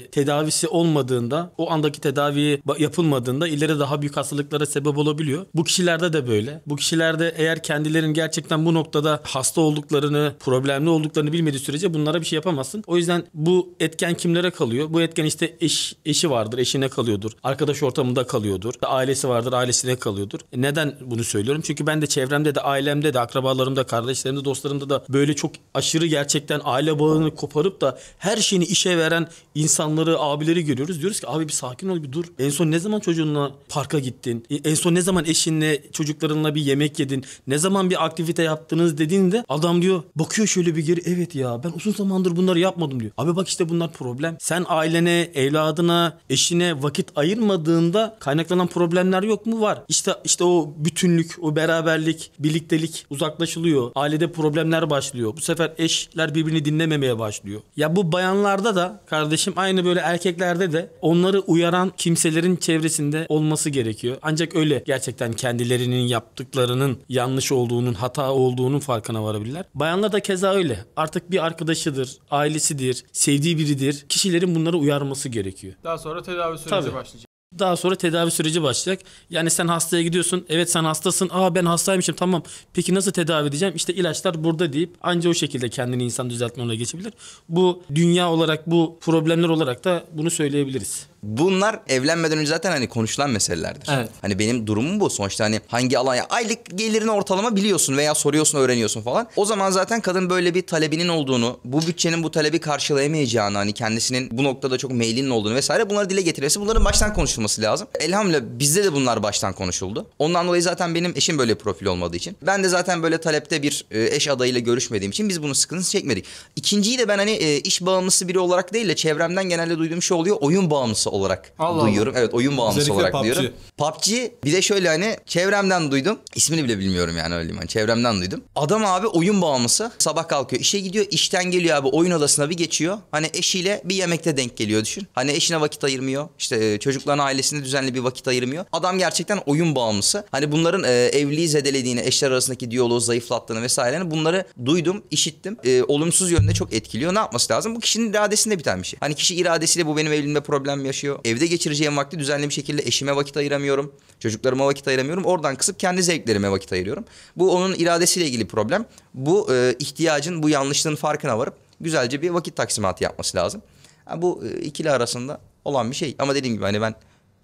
tedavisi olmadığında o andaki tedavi yapılmadığında ileri daha büyük hastalıklara sebep olabiliyor. Bu kişilerde de böyle. Bu kişilerde eğer kendilerinin gerçekten bu noktada hasta olduklarını, problemli olduklarını bilmediği sürece bunlara bir şey yapamazsın. O yüzden bu etken kimlere kalıyor? Bu etken işte eş, eşi vardır, eşine kalıyordur. Arkadaş ortamında kalıyordur. Ailesi vardır, ailesine kalıyordur. E neden bunu söylüyorum? Çünkü ben de çevremde de, ailemde de, akrabalarımda, kardeşlerimde, dostlarımda da böyle çok aşırı gerçekten aile bağını koparıp da her şeyini işe veren insanları, abileri görüyoruz. Diyoruz ki abi bir sakin ol bir dur. En son ne zaman çocuğunla parka gittin? E, en son ne zaman eşinle, çocuklarınla bir yemek yedin. Ne zaman bir aktivite yaptınız dediğinde adam diyor bakıyor şöyle bir geri evet ya ben uzun zamandır bunları yapmadım diyor. Abi bak işte bunlar problem. Sen ailene, evladına, eşine vakit ayırmadığında kaynaklanan problemler yok mu? Var. İşte işte o bütünlük, o beraberlik, birliktelik uzaklaşılıyor. Ailede problemler başlıyor. Bu sefer eşler birbirini dinlememeye başlıyor. Ya bu bayanlarda da kardeşim aynı böyle erkeklerde de onları uyaran kimselerin çevresinde olması gerekiyor. Ancak öyle gerçekten kendilerinin yaptığı yaptıklarının yanlış olduğunun, hata olduğunun farkına varabilirler. Bayanlar da keza öyle. Artık bir arkadaşıdır, ailesidir, sevdiği biridir. Kişilerin bunları uyarması gerekiyor. Daha sonra tedavi süreci Tabii. başlayacak. Daha sonra tedavi süreci başlayacak. Yani sen hastaya gidiyorsun. Evet sen hastasın. Aa ben hastaymışım. Tamam. Peki nasıl tedavi edeceğim? İşte ilaçlar burada deyip anca o şekilde kendini insan düzeltme ona geçebilir. Bu dünya olarak bu problemler olarak da bunu söyleyebiliriz. Bunlar evlenmeden önce zaten hani konuşulan meselelerdir. Evet. Hani benim durumum bu. Sonuçta hani hangi alan ya aylık gelirini ortalama biliyorsun veya soruyorsun öğreniyorsun falan. O zaman zaten kadın böyle bir talebinin olduğunu, bu bütçenin bu talebi karşılayamayacağını hani kendisinin bu noktada çok meylinin olduğunu vesaire bunları dile getirirse bunların baştan konuşulması lazım. Elhamdülillah bizde de bunlar baştan konuşuldu. Ondan dolayı zaten benim eşim böyle profil olmadığı için. Ben de zaten böyle talepte bir e, eş adayıyla görüşmediğim için biz bunu sıkıntısı çekmedik. İkinciyi de ben hani e, iş bağımlısı biri olarak değil de çevremden genelde duyduğum şey oluyor oyun bağımlısı olarak Allah duyuyorum. Allah. Evet oyun bağımlısı Özellikle olarak PUBG. duyuyorum. PUBG bir de şöyle hani çevremden duydum. İsmini bile bilmiyorum yani öyle hani çevremden duydum. Adam abi oyun bağımlısı. Sabah kalkıyor işe gidiyor. işten geliyor abi oyun odasına bir geçiyor. Hani eşiyle bir yemekte denk geliyor düşün. Hani eşine vakit ayırmıyor. İşte e, çocuklarına ailesine düzenli bir vakit ayırmıyor. Adam gerçekten oyun bağımlısı. Hani bunların e, evliliği zedelediğini, eşler arasındaki diyaloğu zayıflattığını vesaire hani bunları duydum, işittim. E, olumsuz yönde çok etkiliyor. Ne yapması lazım? Bu kişinin iradesinde biten bir şey. Hani kişi iradesiyle bu benim evliliğimde problem yaşıyor yaşıyor. Evde geçireceğim vakti düzenli bir şekilde eşime vakit ayıramıyorum. Çocuklarıma vakit ayıramıyorum. Oradan kısıp kendi zevklerime vakit ayırıyorum. Bu onun iradesiyle ilgili problem. Bu e, ihtiyacın, bu yanlışlığın farkına varıp güzelce bir vakit taksimatı yapması lazım. Yani bu e, ikili arasında olan bir şey. Ama dediğim gibi hani ben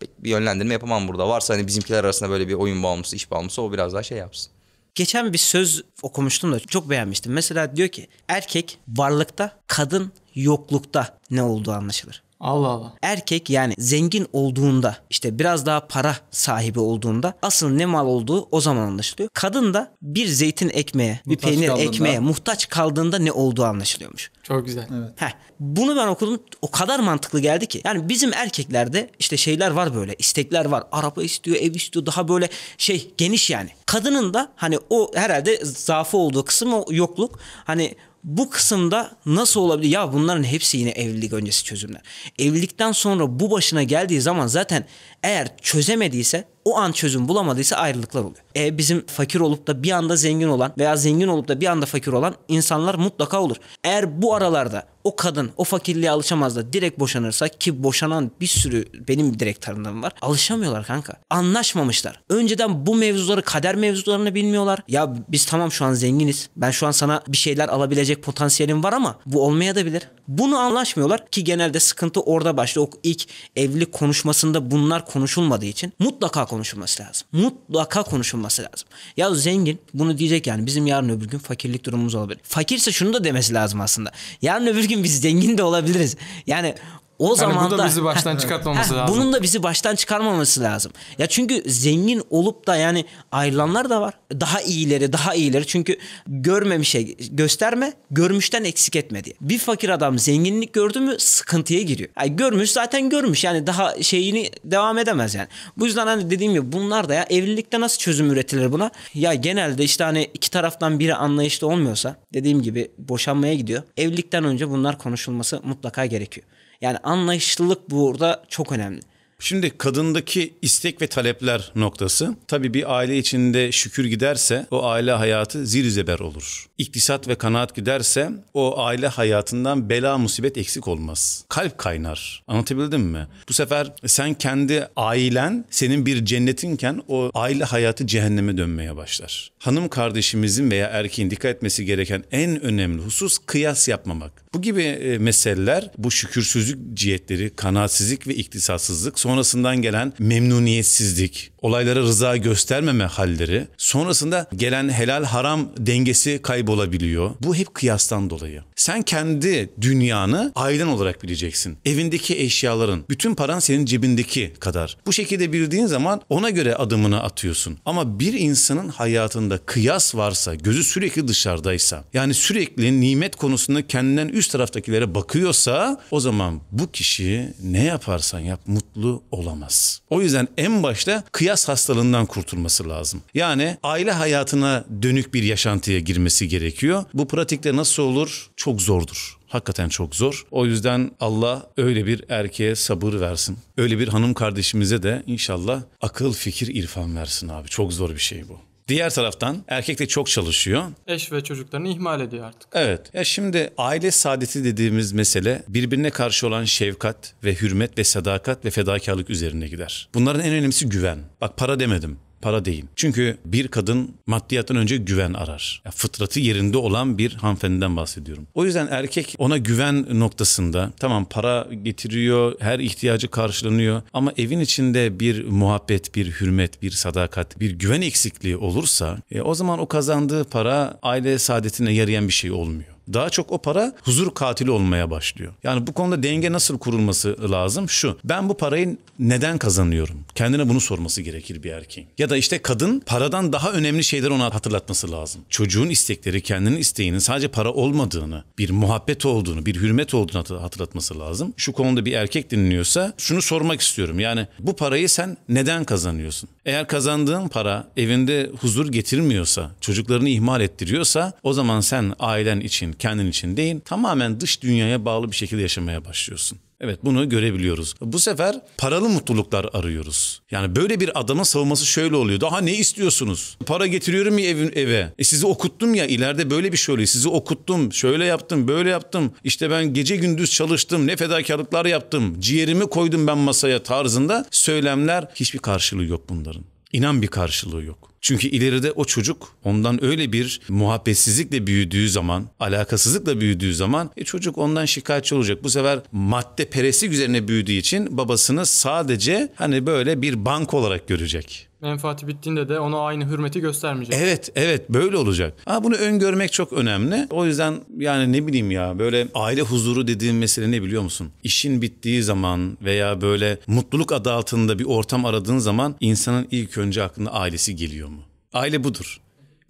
pek bir yönlendirme yapamam burada. Varsa hani bizimkiler arasında böyle bir oyun bağımlısı, iş bağımlısı o biraz daha şey yapsın. Geçen bir söz okumuştum da çok beğenmiştim. Mesela diyor ki erkek varlıkta, kadın yoklukta ne olduğu anlaşılır. Allah Allah. Erkek yani zengin olduğunda işte biraz daha para sahibi olduğunda asıl ne mal olduğu o zaman anlaşılıyor. Kadın da bir zeytin ekmeğe, muhtaç bir peynir kaldığında. ekmeğe muhtaç kaldığında ne olduğu anlaşılıyormuş. Çok güzel. Evet. Heh, bunu ben okudum o kadar mantıklı geldi ki. Yani bizim erkeklerde işte şeyler var böyle istekler var. Araba istiyor, ev istiyor daha böyle şey geniş yani. Kadının da hani o herhalde zaafı olduğu kısım o yokluk. Hani bu kısımda nasıl olabilir? Ya bunların hepsi yine evlilik öncesi çözümler. Evlilikten sonra bu başına geldiği zaman zaten eğer çözemediyse, o an çözüm bulamadıysa ayrılıklar oluyor e, bizim fakir olup da bir anda zengin olan veya zengin olup da bir anda fakir olan insanlar mutlaka olur. Eğer bu aralarda o kadın o fakirliğe alışamaz da direkt boşanırsa ki boşanan bir sürü benim direkt tanıdığım var. Alışamıyorlar kanka. Anlaşmamışlar. Önceden bu mevzuları kader mevzularını bilmiyorlar. Ya biz tamam şu an zenginiz. Ben şu an sana bir şeyler alabilecek potansiyelim var ama bu olmaya da bilir. Bunu anlaşmıyorlar ki genelde sıkıntı orada başlıyor. O ilk evlilik konuşmasında bunlar konuşulmadığı için mutlaka konuşulması lazım. Mutlaka konuşulması olması lazım. Ya zengin bunu diyecek yani bizim yarın öbür gün fakirlik durumumuz olabilir. Fakirse şunu da demesi lazım aslında. Yarın öbür gün biz zengin de olabiliriz. Yani o yani zaman da bizi baştan çıkartmaması lazım. Bunun da bizi baştan çıkarmaması lazım. Ya çünkü zengin olup da yani ayrılanlar da var. Daha iyileri, daha iyileri. Çünkü görmemişe şey, gösterme, görmüşten eksik etme diye. Bir fakir adam zenginlik gördü mü sıkıntıya giriyor. Yani görmüş zaten görmüş. Yani daha şeyini devam edemez yani. Bu yüzden hani dediğim gibi bunlar da ya evlilikte nasıl çözüm üretilir buna? Ya genelde işte hani iki taraftan biri anlayışlı olmuyorsa dediğim gibi boşanmaya gidiyor. Evlilikten önce bunlar konuşulması mutlaka gerekiyor. Yani anlayışlılık burada çok önemli. Şimdi kadındaki istek ve talepler noktası tabii bir aile içinde şükür giderse o aile hayatı zirzeber olur iktisat ve kanaat giderse o aile hayatından bela musibet eksik olmaz. Kalp kaynar. Anlatabildim mi? Bu sefer sen kendi ailen senin bir cennetinken o aile hayatı cehenneme dönmeye başlar. Hanım kardeşimizin veya erkeğin dikkat etmesi gereken en önemli husus kıyas yapmamak. Bu gibi e, meseleler bu şükürsüzlük cihetleri, kanaatsizlik ve iktisatsızlık sonrasından gelen memnuniyetsizlik, olaylara rıza göstermeme halleri, sonrasında gelen helal haram dengesi kaybı kaybolabiliyor. Bu hep kıyastan dolayı. Sen kendi dünyanı ailen olarak bileceksin. Evindeki eşyaların, bütün paran senin cebindeki kadar. Bu şekilde bildiğin zaman ona göre adımını atıyorsun. Ama bir insanın hayatında kıyas varsa, gözü sürekli dışarıdaysa, yani sürekli nimet konusunda kendinden üst taraftakilere bakıyorsa o zaman bu kişi ne yaparsan yap mutlu olamaz. O yüzden en başta kıyas hastalığından kurtulması lazım. Yani aile hayatına dönük bir yaşantıya girmesi gerekiyor gerekiyor. Bu pratikte nasıl olur? Çok zordur. Hakikaten çok zor. O yüzden Allah öyle bir erkeğe sabır versin. Öyle bir hanım kardeşimize de inşallah akıl, fikir, irfan versin abi. Çok zor bir şey bu. Diğer taraftan erkek de çok çalışıyor. Eş ve çocuklarını ihmal ediyor artık. Evet. Ya şimdi aile saadeti dediğimiz mesele birbirine karşı olan şefkat ve hürmet ve sadakat ve fedakarlık üzerine gider. Bunların en önemlisi güven. Bak para demedim para değil. Çünkü bir kadın maddiyattan önce güven arar. Yani fıtratı yerinde olan bir hanımefendiden bahsediyorum. O yüzden erkek ona güven noktasında tamam para getiriyor, her ihtiyacı karşılanıyor ama evin içinde bir muhabbet, bir hürmet, bir sadakat, bir güven eksikliği olursa e, o zaman o kazandığı para aile saadetine yarayan bir şey olmuyor. Daha çok o para huzur katili olmaya başlıyor. Yani bu konuda denge nasıl kurulması lazım? Şu. Ben bu parayı neden kazanıyorum? Kendine bunu sorması gerekir bir erkeğin. Ya da işte kadın paradan daha önemli şeyler ona hatırlatması lazım. Çocuğun istekleri, kendinin isteğinin sadece para olmadığını, bir muhabbet olduğunu, bir hürmet olduğunu hatırlatması lazım. Şu konuda bir erkek dinliyorsa şunu sormak istiyorum. Yani bu parayı sen neden kazanıyorsun? Eğer kazandığın para evinde huzur getirmiyorsa, çocuklarını ihmal ettiriyorsa o zaman sen ailen için, kendin için değil tamamen dış dünyaya bağlı bir şekilde yaşamaya başlıyorsun. Evet bunu görebiliyoruz. Bu sefer paralı mutluluklar arıyoruz. Yani böyle bir adamın savunması şöyle oluyor. Daha ne istiyorsunuz? Para getiriyorum ya evin, eve. E sizi okuttum ya ileride böyle bir şey Sizi okuttum, şöyle yaptım, böyle yaptım. İşte ben gece gündüz çalıştım, ne fedakarlıklar yaptım. Ciğerimi koydum ben masaya tarzında söylemler hiçbir karşılığı yok bunların. İnan bir karşılığı yok. Çünkü ileride o çocuk ondan öyle bir muhabbetsizlikle büyüdüğü zaman, alakasızlıkla büyüdüğü zaman e, çocuk ondan şikayetçi olacak. Bu sefer madde peresi üzerine büyüdüğü için babasını sadece hani böyle bir bank olarak görecek menfaati bittiğinde de ona aynı hürmeti göstermeyecek. Evet evet böyle olacak. Ama bunu öngörmek çok önemli. O yüzden yani ne bileyim ya böyle aile huzuru dediğim mesele ne biliyor musun? İşin bittiği zaman veya böyle mutluluk adı altında bir ortam aradığın zaman insanın ilk önce aklına ailesi geliyor mu? Aile budur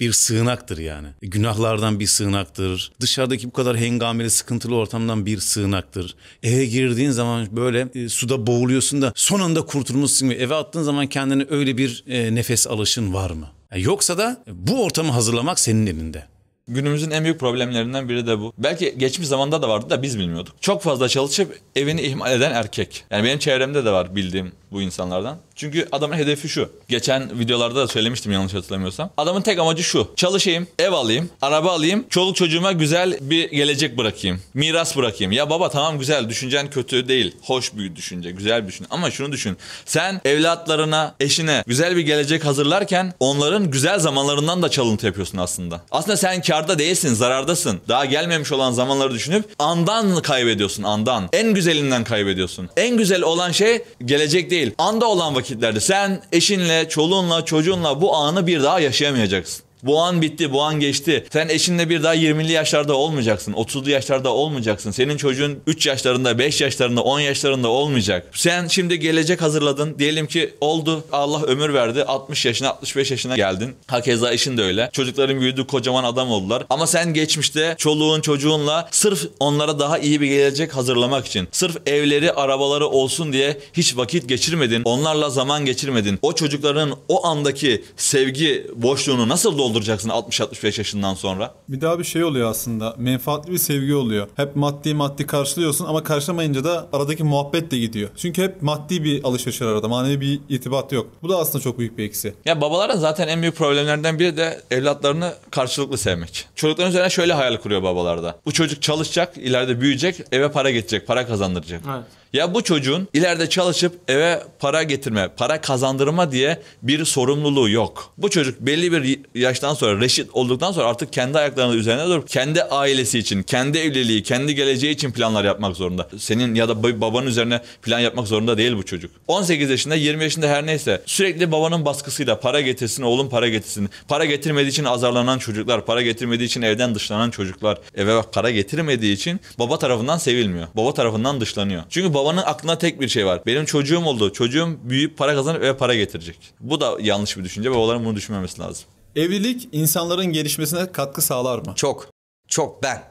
bir sığınaktır yani. Günahlardan bir sığınaktır. Dışarıdaki bu kadar hengameli sıkıntılı ortamdan bir sığınaktır. Eve girdiğin zaman böyle e, suda boğuluyorsun da son anda kurtulmuşsun. Eve attığın zaman kendine öyle bir e, nefes alışın var mı? Yani e, yoksa da bu ortamı hazırlamak senin elinde. Günümüzün en büyük problemlerinden biri de bu. Belki geçmiş zamanda da vardı da biz bilmiyorduk. Çok fazla çalışıp evini ihmal eden erkek. Yani benim çevremde de var bildiğim bu insanlardan. Çünkü adamın hedefi şu. Geçen videolarda da söylemiştim yanlış hatırlamıyorsam. Adamın tek amacı şu. Çalışayım, ev alayım, araba alayım, çoluk çocuğuma güzel bir gelecek bırakayım. Miras bırakayım. Ya baba tamam güzel, düşüncen kötü değil. Hoş bir düşünce, güzel bir düşünce. Ama şunu düşün. Sen evlatlarına, eşine güzel bir gelecek hazırlarken onların güzel zamanlarından da çalıntı yapıyorsun aslında. Aslında sen karda değilsin, zarardasın. Daha gelmemiş olan zamanları düşünüp andan kaybediyorsun, andan. En güzelinden kaybediyorsun. En güzel olan şey gelecek değil değil. Anda olan vakitlerde sen eşinle, çoluğunla, çocuğunla bu anı bir daha yaşayamayacaksın. Bu an bitti, bu an geçti. Sen eşinle bir daha 20'li yaşlarda olmayacaksın. 30'lu yaşlarda olmayacaksın. Senin çocuğun 3 yaşlarında, 5 yaşlarında, 10 yaşlarında olmayacak. Sen şimdi gelecek hazırladın. Diyelim ki oldu. Allah ömür verdi. 60 yaşına, 65 yaşına geldin. Hakeza işin de öyle. Çocukların büyüdü, kocaman adam oldular. Ama sen geçmişte çoluğun, çocuğunla sırf onlara daha iyi bir gelecek hazırlamak için, sırf evleri, arabaları olsun diye hiç vakit geçirmedin. Onlarla zaman geçirmedin. O çocukların o andaki sevgi boşluğunu nasıl doldurdun? dolduracaksın 60-65 yaşından sonra? Bir daha bir şey oluyor aslında. Menfaatli bir sevgi oluyor. Hep maddi maddi karşılıyorsun ama karşılamayınca da aradaki muhabbet de gidiyor. Çünkü hep maddi bir alışveriş arada. Manevi bir irtibat yok. Bu da aslında çok büyük bir eksi. Ya babaların zaten en büyük problemlerden biri de evlatlarını karşılıklı sevmek. Çocukların üzerine şöyle hayal kuruyor babalarda. Bu çocuk çalışacak, ileride büyüyecek, eve para geçecek, para kazandıracak. Evet. Ya bu çocuğun ileride çalışıp eve para getirme, para kazandırma diye bir sorumluluğu yok. Bu çocuk belli bir yaştan sonra reşit olduktan sonra artık kendi ayaklarının üzerine durup kendi ailesi için, kendi evliliği, kendi geleceği için planlar yapmak zorunda. Senin ya da babanın üzerine plan yapmak zorunda değil bu çocuk. 18 yaşında, 20 yaşında her neyse sürekli babanın baskısıyla para getirsin, oğlum para getirsin. Para getirmediği için azarlanan çocuklar, para getirmediği için evden dışlanan çocuklar, eve para getirmediği için baba tarafından sevilmiyor. Baba tarafından dışlanıyor. Çünkü babanın aklına tek bir şey var. Benim çocuğum oldu. Çocuğum büyüyüp para kazanıp eve para getirecek. Bu da yanlış bir düşünce. Babaların bunu düşünmemesi lazım. Evlilik insanların gelişmesine katkı sağlar mı? Çok. Çok ben.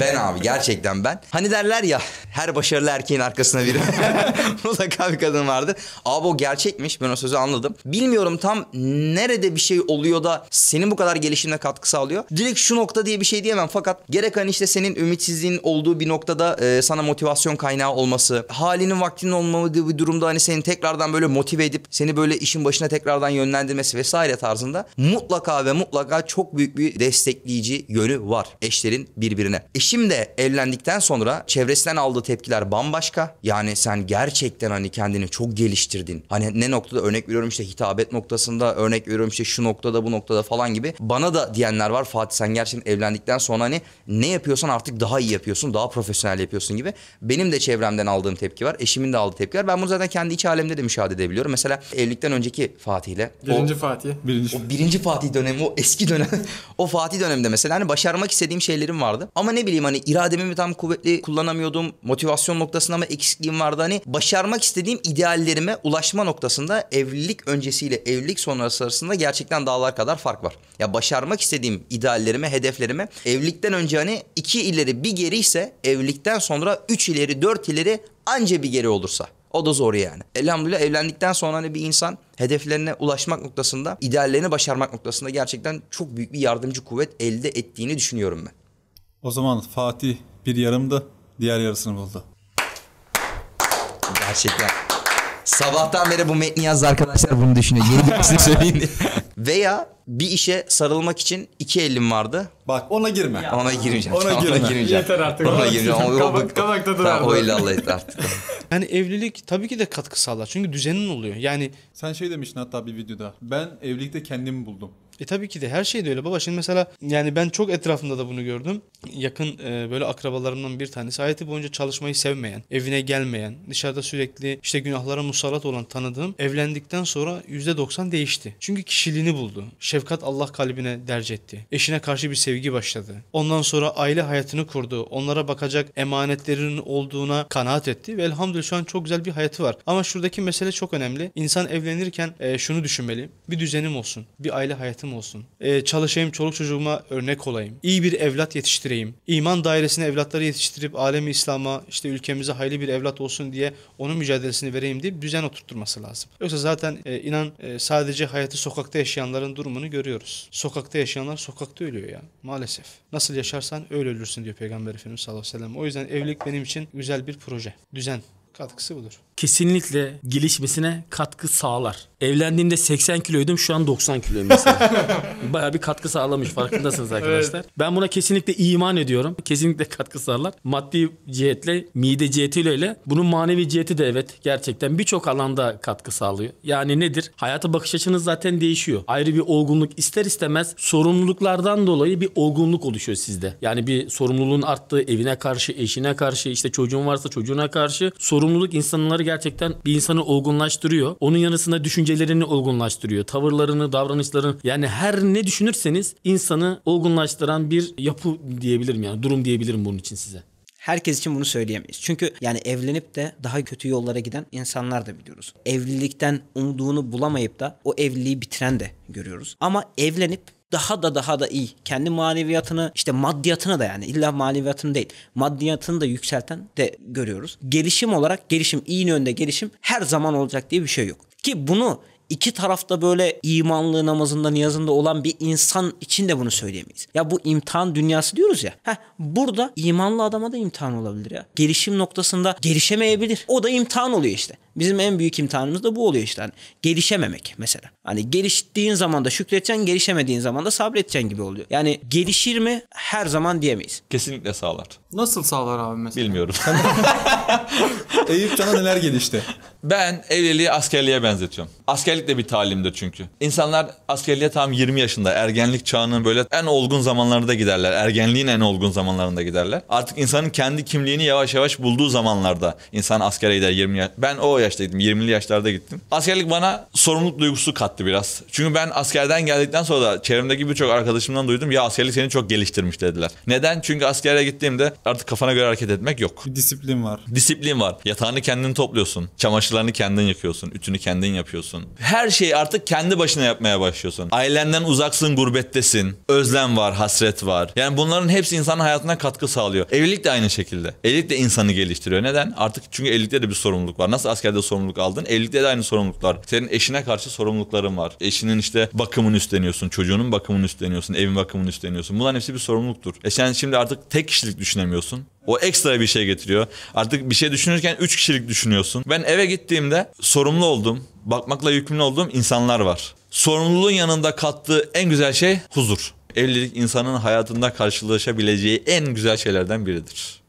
ben abi gerçekten ben. Hani derler ya her başarılı erkeğin arkasına biri. Mutlaka bir kadın vardı. Abi o gerçekmiş ben o sözü anladım. Bilmiyorum tam nerede bir şey oluyor da senin bu kadar gelişimine katkı sağlıyor. Direkt şu nokta diye bir şey diyemem fakat gerek hani işte senin ümitsizliğin olduğu bir noktada e, sana motivasyon kaynağı olması, halinin vaktinin olmadığı bir durumda hani seni tekrardan böyle motive edip seni böyle işin başına tekrardan yönlendirmesi vesaire tarzında mutlaka ve mutlaka çok büyük bir destekleyici yönü var eşlerin birbirine. Eşim de evlendikten sonra çevresinden aldığı tepkiler bambaşka. Yani sen gerçekten hani kendini çok geliştirdin. Hani ne noktada örnek veriyorum işte hitabet noktasında örnek veriyorum işte şu noktada bu noktada falan gibi. Bana da diyenler var Fatih sen gerçekten evlendikten sonra hani ne yapıyorsan artık daha iyi yapıyorsun daha profesyonel yapıyorsun gibi. Benim de çevremden aldığım tepki var. Eşimin de aldığı tepki var. Ben bunu zaten kendi iç alemde de müşahede edebiliyorum. Mesela evlilikten önceki Fatih ile. Birinci o, Fatih. Birinci. O birinci Fatih dönemi o eski dönem. o Fatih döneminde mesela hani başarmak istediğim istediğim şeylerim vardı. Ama ne bileyim hani irademi tam kuvvetli kullanamıyordum. Motivasyon noktasında mı eksikliğim vardı. Hani başarmak istediğim ideallerime ulaşma noktasında evlilik öncesiyle evlilik sonrası arasında gerçekten dağlar kadar fark var. Ya başarmak istediğim ideallerime, hedeflerime evlilikten önce hani iki ileri bir geri ise evlilikten sonra üç ileri dört ileri anca bir geri olursa. O da zor yani. Elhamdülillah evlendikten sonra hani bir insan hedeflerine ulaşmak noktasında, ideallerini başarmak noktasında gerçekten çok büyük bir yardımcı kuvvet elde ettiğini düşünüyorum ben. O zaman Fatih bir yarımdı, diğer yarısını buldu. Gerçekten. Sabahtan beri bu metni yazdı arkadaşlar bunu düşünüyor. Yeni birisini söyleyin Veya bir işe sarılmak için iki elim vardı. Bak ona girme. Ya. Ona girmeyeceğim. Ona, girme. ona girmeyeceğim. Yeter artık. Ona, ona girmeyeceğim. Kabak, kabak tadı tamam, O illallah artık. Yani evlilik tabii ki de katkı sağlar. Çünkü düzenin oluyor. Yani sen şey demiştin hatta bir videoda. Ben evlilikte kendimi buldum. E tabii ki de her şey de öyle baba. Şimdi mesela yani ben çok etrafımda da bunu gördüm. Yakın e, böyle akrabalarımdan bir tanesi hayatı boyunca çalışmayı sevmeyen, evine gelmeyen, dışarıda sürekli işte günahlara musallat olan tanıdığım evlendikten sonra %90 değişti. Çünkü kişiliğini buldu. Şefkat Allah kalbine derc etti. Eşine karşı bir sevgi başladı. Ondan sonra aile hayatını kurdu. Onlara bakacak emanetlerinin olduğuna kanaat etti ve elhamdülillah şu an çok güzel bir hayatı var. Ama şuradaki mesele çok önemli. İnsan evlenirken e, şunu düşünmeli. Bir düzenim olsun. Bir aile hayatım vaktim olsun. Ee, çalışayım, çoluk çocuğuma örnek olayım. İyi bir evlat yetiştireyim. İman dairesine evlatları yetiştirip alemi İslam'a, işte ülkemize hayli bir evlat olsun diye onun mücadelesini vereyim diye düzen oturtturması lazım. Yoksa zaten e, inan e, sadece hayatı sokakta yaşayanların durumunu görüyoruz. Sokakta yaşayanlar sokakta ölüyor ya maalesef. Nasıl yaşarsan öyle ölürsün diyor Peygamber Efendimiz sallallahu aleyhi ve sellem. O yüzden evlilik benim için güzel bir proje. Düzen katkısı budur. Kesinlikle gelişmesine katkı sağlar. Evlendiğimde 80 kiloydum şu an 90 kiloyum mesela. Baya bir katkı sağlamış farkındasınız arkadaşlar. Evet. Ben buna kesinlikle iman ediyorum. Kesinlikle katkı sağlar. Maddi cihetle, mide cihetiyle öyle. Bunun manevi ciheti de evet gerçekten birçok alanda katkı sağlıyor. Yani nedir? Hayata bakış açınız zaten değişiyor. Ayrı bir olgunluk ister istemez sorumluluklardan dolayı bir olgunluk oluşuyor sizde. Yani bir sorumluluğun arttığı evine karşı, eşine karşı, işte çocuğun varsa çocuğuna karşı sorumluluk insanları gerçekten bir insanı olgunlaştırıyor. Onun yanısında düşünce düşüncelerini olgunlaştırıyor. Tavırlarını, davranışlarını yani her ne düşünürseniz insanı olgunlaştıran bir yapı diyebilirim yani durum diyebilirim bunun için size herkes için bunu söyleyemeyiz. Çünkü yani evlenip de daha kötü yollara giden insanlar da biliyoruz. Evlilikten umduğunu bulamayıp da o evliliği bitiren de görüyoruz. Ama evlenip daha da daha da iyi. Kendi maneviyatını işte maddiyatını da yani illa maneviyatını değil maddiyatını da yükselten de görüyoruz. Gelişim olarak gelişim iyi yönde gelişim her zaman olacak diye bir şey yok. Ki bunu iki tarafta böyle imanlı namazında niyazında olan bir insan için de bunu söyleyemeyiz. Ya bu imtihan dünyası diyoruz ya. Heh, burada imanlı adama da imtihan olabilir ya. Gelişim noktasında gelişemeyebilir. O da imtihan oluyor işte. Bizim en büyük imtihanımız da bu oluyor işte. Hani gelişememek mesela. Hani geliştiğin zaman da şükredeceksin, gelişemediğin zaman da sabredeceksin gibi oluyor. Yani gelişir mi? Her zaman diyemeyiz. Kesinlikle sağlar. Nasıl sağlar abi mesela? Bilmiyorum. Eyüp Can'a neler gelişti? Ben evliliği askerliğe benzetiyorum. Askerlik de bir talimdir çünkü. İnsanlar askerliğe tam 20 yaşında ergenlik çağının böyle en olgun zamanlarında giderler. Ergenliğin en olgun zamanlarında giderler. Artık insanın kendi kimliğini yavaş yavaş bulduğu zamanlarda insan askere gider 20 yaş. Ben o yaştaydım 20'li yaşlarda gittim. Askerlik bana sorumluluk duygusu kattı biraz. Çünkü ben askerden geldikten sonra da çevremdeki birçok arkadaşımdan duydum ya askerlik seni çok geliştirmiş dediler. Neden? Çünkü askere gittiğimde artık kafana göre hareket etmek yok. Bir disiplin var. Disiplin var hesap. Yatağını kendin topluyorsun. Çamaşırlarını kendin yıkıyorsun. Ütünü kendin yapıyorsun. Her şeyi artık kendi başına yapmaya başlıyorsun. Ailenden uzaksın, gurbettesin. Özlem var, hasret var. Yani bunların hepsi insanın hayatına katkı sağlıyor. Evlilik de aynı şekilde. Evlilik de insanı geliştiriyor. Neden? Artık çünkü evlilikte de bir sorumluluk var. Nasıl askerde sorumluluk aldın? Evlilikte de aynı sorumluluklar. Senin eşine karşı sorumlulukların var. Eşinin işte bakımını üstleniyorsun. Çocuğunun bakımını üstleniyorsun. Evin bakımını üstleniyorsun. Bunların hepsi bir sorumluluktur. E sen şimdi artık tek kişilik düşünemiyorsun. O ekstra bir şey getiriyor. Artık bir şey düşünürken 3 kişilik düşünüyorsun. Ben eve gittiğimde sorumlu oldum. Bakmakla yükümlü olduğum insanlar var. Sorumluluğun yanında kattığı en güzel şey huzur. Evlilik insanın hayatında karşılaşabileceği en güzel şeylerden biridir.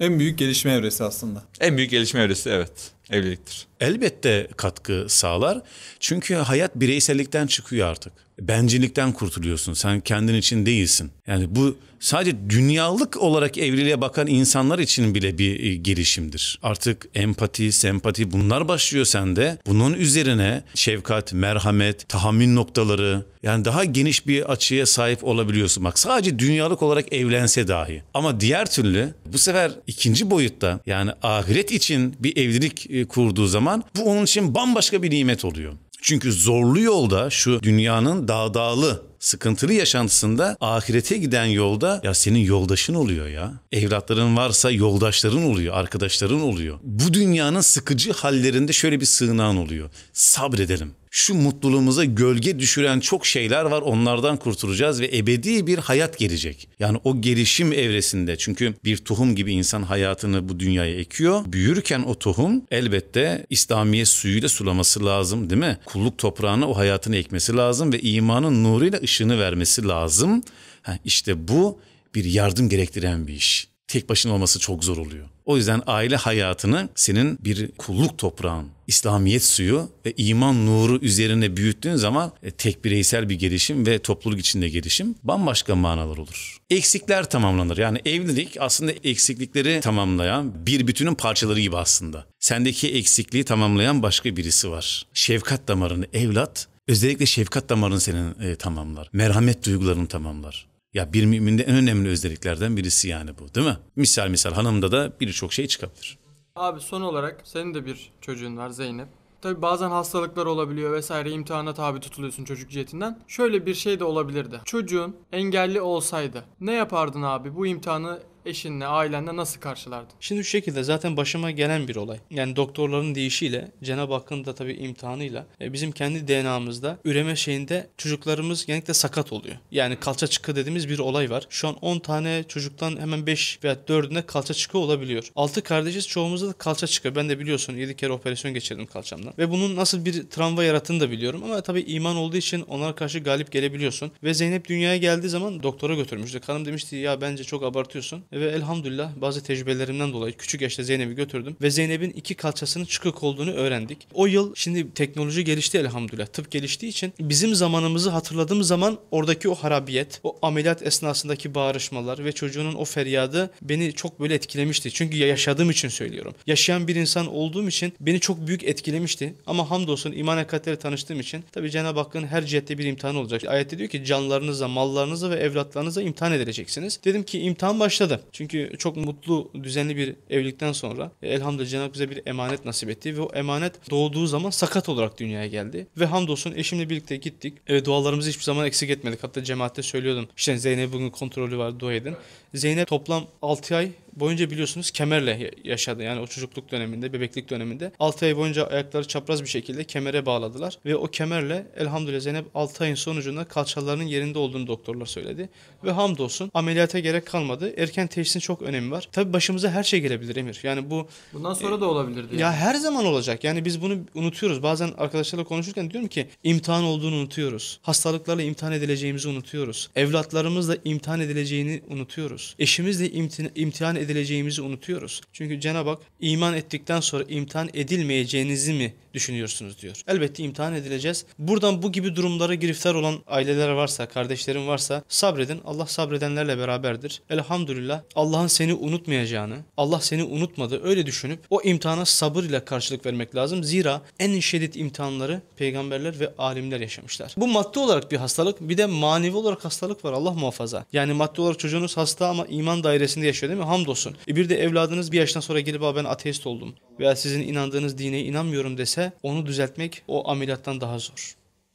En büyük gelişme evresi aslında. En büyük gelişme evresi evet. Evliliktir elbette katkı sağlar. Çünkü hayat bireysellikten çıkıyor artık. Bencillikten kurtuluyorsun. Sen kendin için değilsin. Yani bu sadece dünyalık olarak evliliğe bakan insanlar için bile bir e, gelişimdir. Artık empati, sempati bunlar başlıyor sende. Bunun üzerine şefkat, merhamet, tahammül noktaları yani daha geniş bir açıya sahip olabiliyorsun. Bak sadece dünyalık olarak evlense dahi. Ama diğer türlü bu sefer ikinci boyutta yani ahiret için bir evlilik e, kurduğu zaman zaman bu onun için bambaşka bir nimet oluyor. Çünkü zorlu yolda şu dünyanın dağdağlı sıkıntılı yaşantısında ahirete giden yolda ya senin yoldaşın oluyor ya. Evlatların varsa yoldaşların oluyor, arkadaşların oluyor. Bu dünyanın sıkıcı hallerinde şöyle bir sığınağın oluyor. Sabredelim şu mutluluğumuza gölge düşüren çok şeyler var. Onlardan kurtulacağız ve ebedi bir hayat gelecek. Yani o gelişim evresinde çünkü bir tohum gibi insan hayatını bu dünyaya ekiyor. Büyürken o tohum elbette İslamiye suyuyla sulaması lazım değil mi? Kulluk toprağına o hayatını ekmesi lazım ve imanın nuruyla ışığını vermesi lazım. Ha, işte bu bir yardım gerektiren bir iş. Tek başına olması çok zor oluyor. O yüzden aile hayatını senin bir kulluk toprağın, İslamiyet suyu ve iman nuru üzerine büyüttüğün zaman e, tek bireysel bir gelişim ve topluluk içinde gelişim bambaşka manalar olur. Eksikler tamamlanır. Yani evlilik aslında eksiklikleri tamamlayan bir bütünün parçaları gibi aslında. Sendeki eksikliği tamamlayan başka birisi var. Şefkat damarını evlat özellikle şefkat damarını senin e, tamamlar. Merhamet duygularını tamamlar. Ya bir müminde en önemli özelliklerden birisi yani bu değil mi? Misal misal hanımda da birçok şey çıkabilir. Abi son olarak senin de bir çocuğun var Zeynep. Tabi bazen hastalıklar olabiliyor vesaire imtihana tabi tutuluyorsun çocuk cihetinden. Şöyle bir şey de olabilirdi. Çocuğun engelli olsaydı ne yapardın abi bu imtihanı eşinle, ailenle nasıl karşılardın? Şimdi şu şekilde zaten başıma gelen bir olay. Yani doktorların deyişiyle, Cenab-ı Hakk'ın da tabii imtihanıyla e, bizim kendi DNA'mızda üreme şeyinde çocuklarımız genellikle sakat oluyor. Yani kalça çıkı dediğimiz bir olay var. Şu an 10 tane çocuktan hemen 5 veya 4'üne kalça çıkı olabiliyor. 6 kardeşiz çoğumuzda da kalça çıkı. Ben de biliyorsun 7 kere operasyon geçirdim kalçamdan. Ve bunun nasıl bir travma yarattığını da biliyorum ama tabii iman olduğu için onlara karşı galip gelebiliyorsun. Ve Zeynep dünyaya geldiği zaman doktora götürmüştü. Hanım demişti ya bence çok abartıyorsun ve elhamdülillah bazı tecrübelerimden dolayı küçük yaşta Zeynep'i götürdüm ve Zeynep'in iki kalçasının çıkık olduğunu öğrendik. O yıl şimdi teknoloji gelişti elhamdülillah. Tıp geliştiği için bizim zamanımızı hatırladığım zaman oradaki o harabiyet, o ameliyat esnasındaki bağrışmalar ve çocuğunun o feryadı beni çok böyle etkilemişti. Çünkü yaşadığım için söylüyorum. Yaşayan bir insan olduğum için beni çok büyük etkilemişti. Ama hamdolsun iman hakikatleri tanıştığım için tabi Cenab-ı Hakk'ın her cihette bir imtihanı olacak. Ayette diyor ki canlarınıza, mallarınıza ve evlatlarınıza imtihan edileceksiniz. Dedim ki imtihan başladı güzel. Çünkü çok mutlu, düzenli bir evlilikten sonra e, elhamdülillah Cenab-ı bize bir emanet nasip etti ve o emanet doğduğu zaman sakat olarak dünyaya geldi. Ve hamdolsun eşimle birlikte gittik. E, dualarımızı hiçbir zaman eksik etmedik. Hatta cemaatte söylüyordum. İşte Zeynep bugün kontrolü var dua edin. Zeynep toplam 6 ay boyunca biliyorsunuz kemerle yaşadı. Yani o çocukluk döneminde, bebeklik döneminde 6 ay boyunca ayakları çapraz bir şekilde kemere bağladılar ve o kemerle elhamdülillah Zeynep 6 ayın sonucunda kalçalarının yerinde olduğunu doktorlar söyledi. Ve hamdolsun ameliyata gerek kalmadı. Erken teşhisin çok önemi var. Tabi başımıza her şey gelebilir Emir. Yani bu Bundan sonra e, da olabilir diye. Ya her zaman olacak. Yani biz bunu unutuyoruz. Bazen arkadaşlarla konuşurken diyorum ki imtihan olduğunu unutuyoruz. Hastalıklarla imtihan edileceğimizi unutuyoruz. Evlatlarımızla imtihan edileceğini unutuyoruz unutuyoruz. Eşimizle imtihan edileceğimizi unutuyoruz. Çünkü Cenab-ı Hak iman ettikten sonra imtihan edilmeyeceğinizi mi düşünüyorsunuz diyor. Elbette imtihan edileceğiz. Buradan bu gibi durumlara giriftar olan aileler varsa, kardeşlerin varsa sabredin. Allah sabredenlerle beraberdir. Elhamdülillah Allah'ın seni unutmayacağını, Allah seni unutmadı öyle düşünüp o imtihana sabır ile karşılık vermek lazım. Zira en şiddet imtihanları peygamberler ve alimler yaşamışlar. Bu maddi olarak bir hastalık bir de manevi olarak hastalık var Allah muhafaza. Yani maddi olarak çocuğunuz hasta ama iman dairesinde yaşıyor değil mi? Hamdolsun. E bir de evladınız bir yaştan sonra gelip ben ateist oldum veya sizin inandığınız dine inanmıyorum dese onu düzeltmek o ameliyattan daha zor.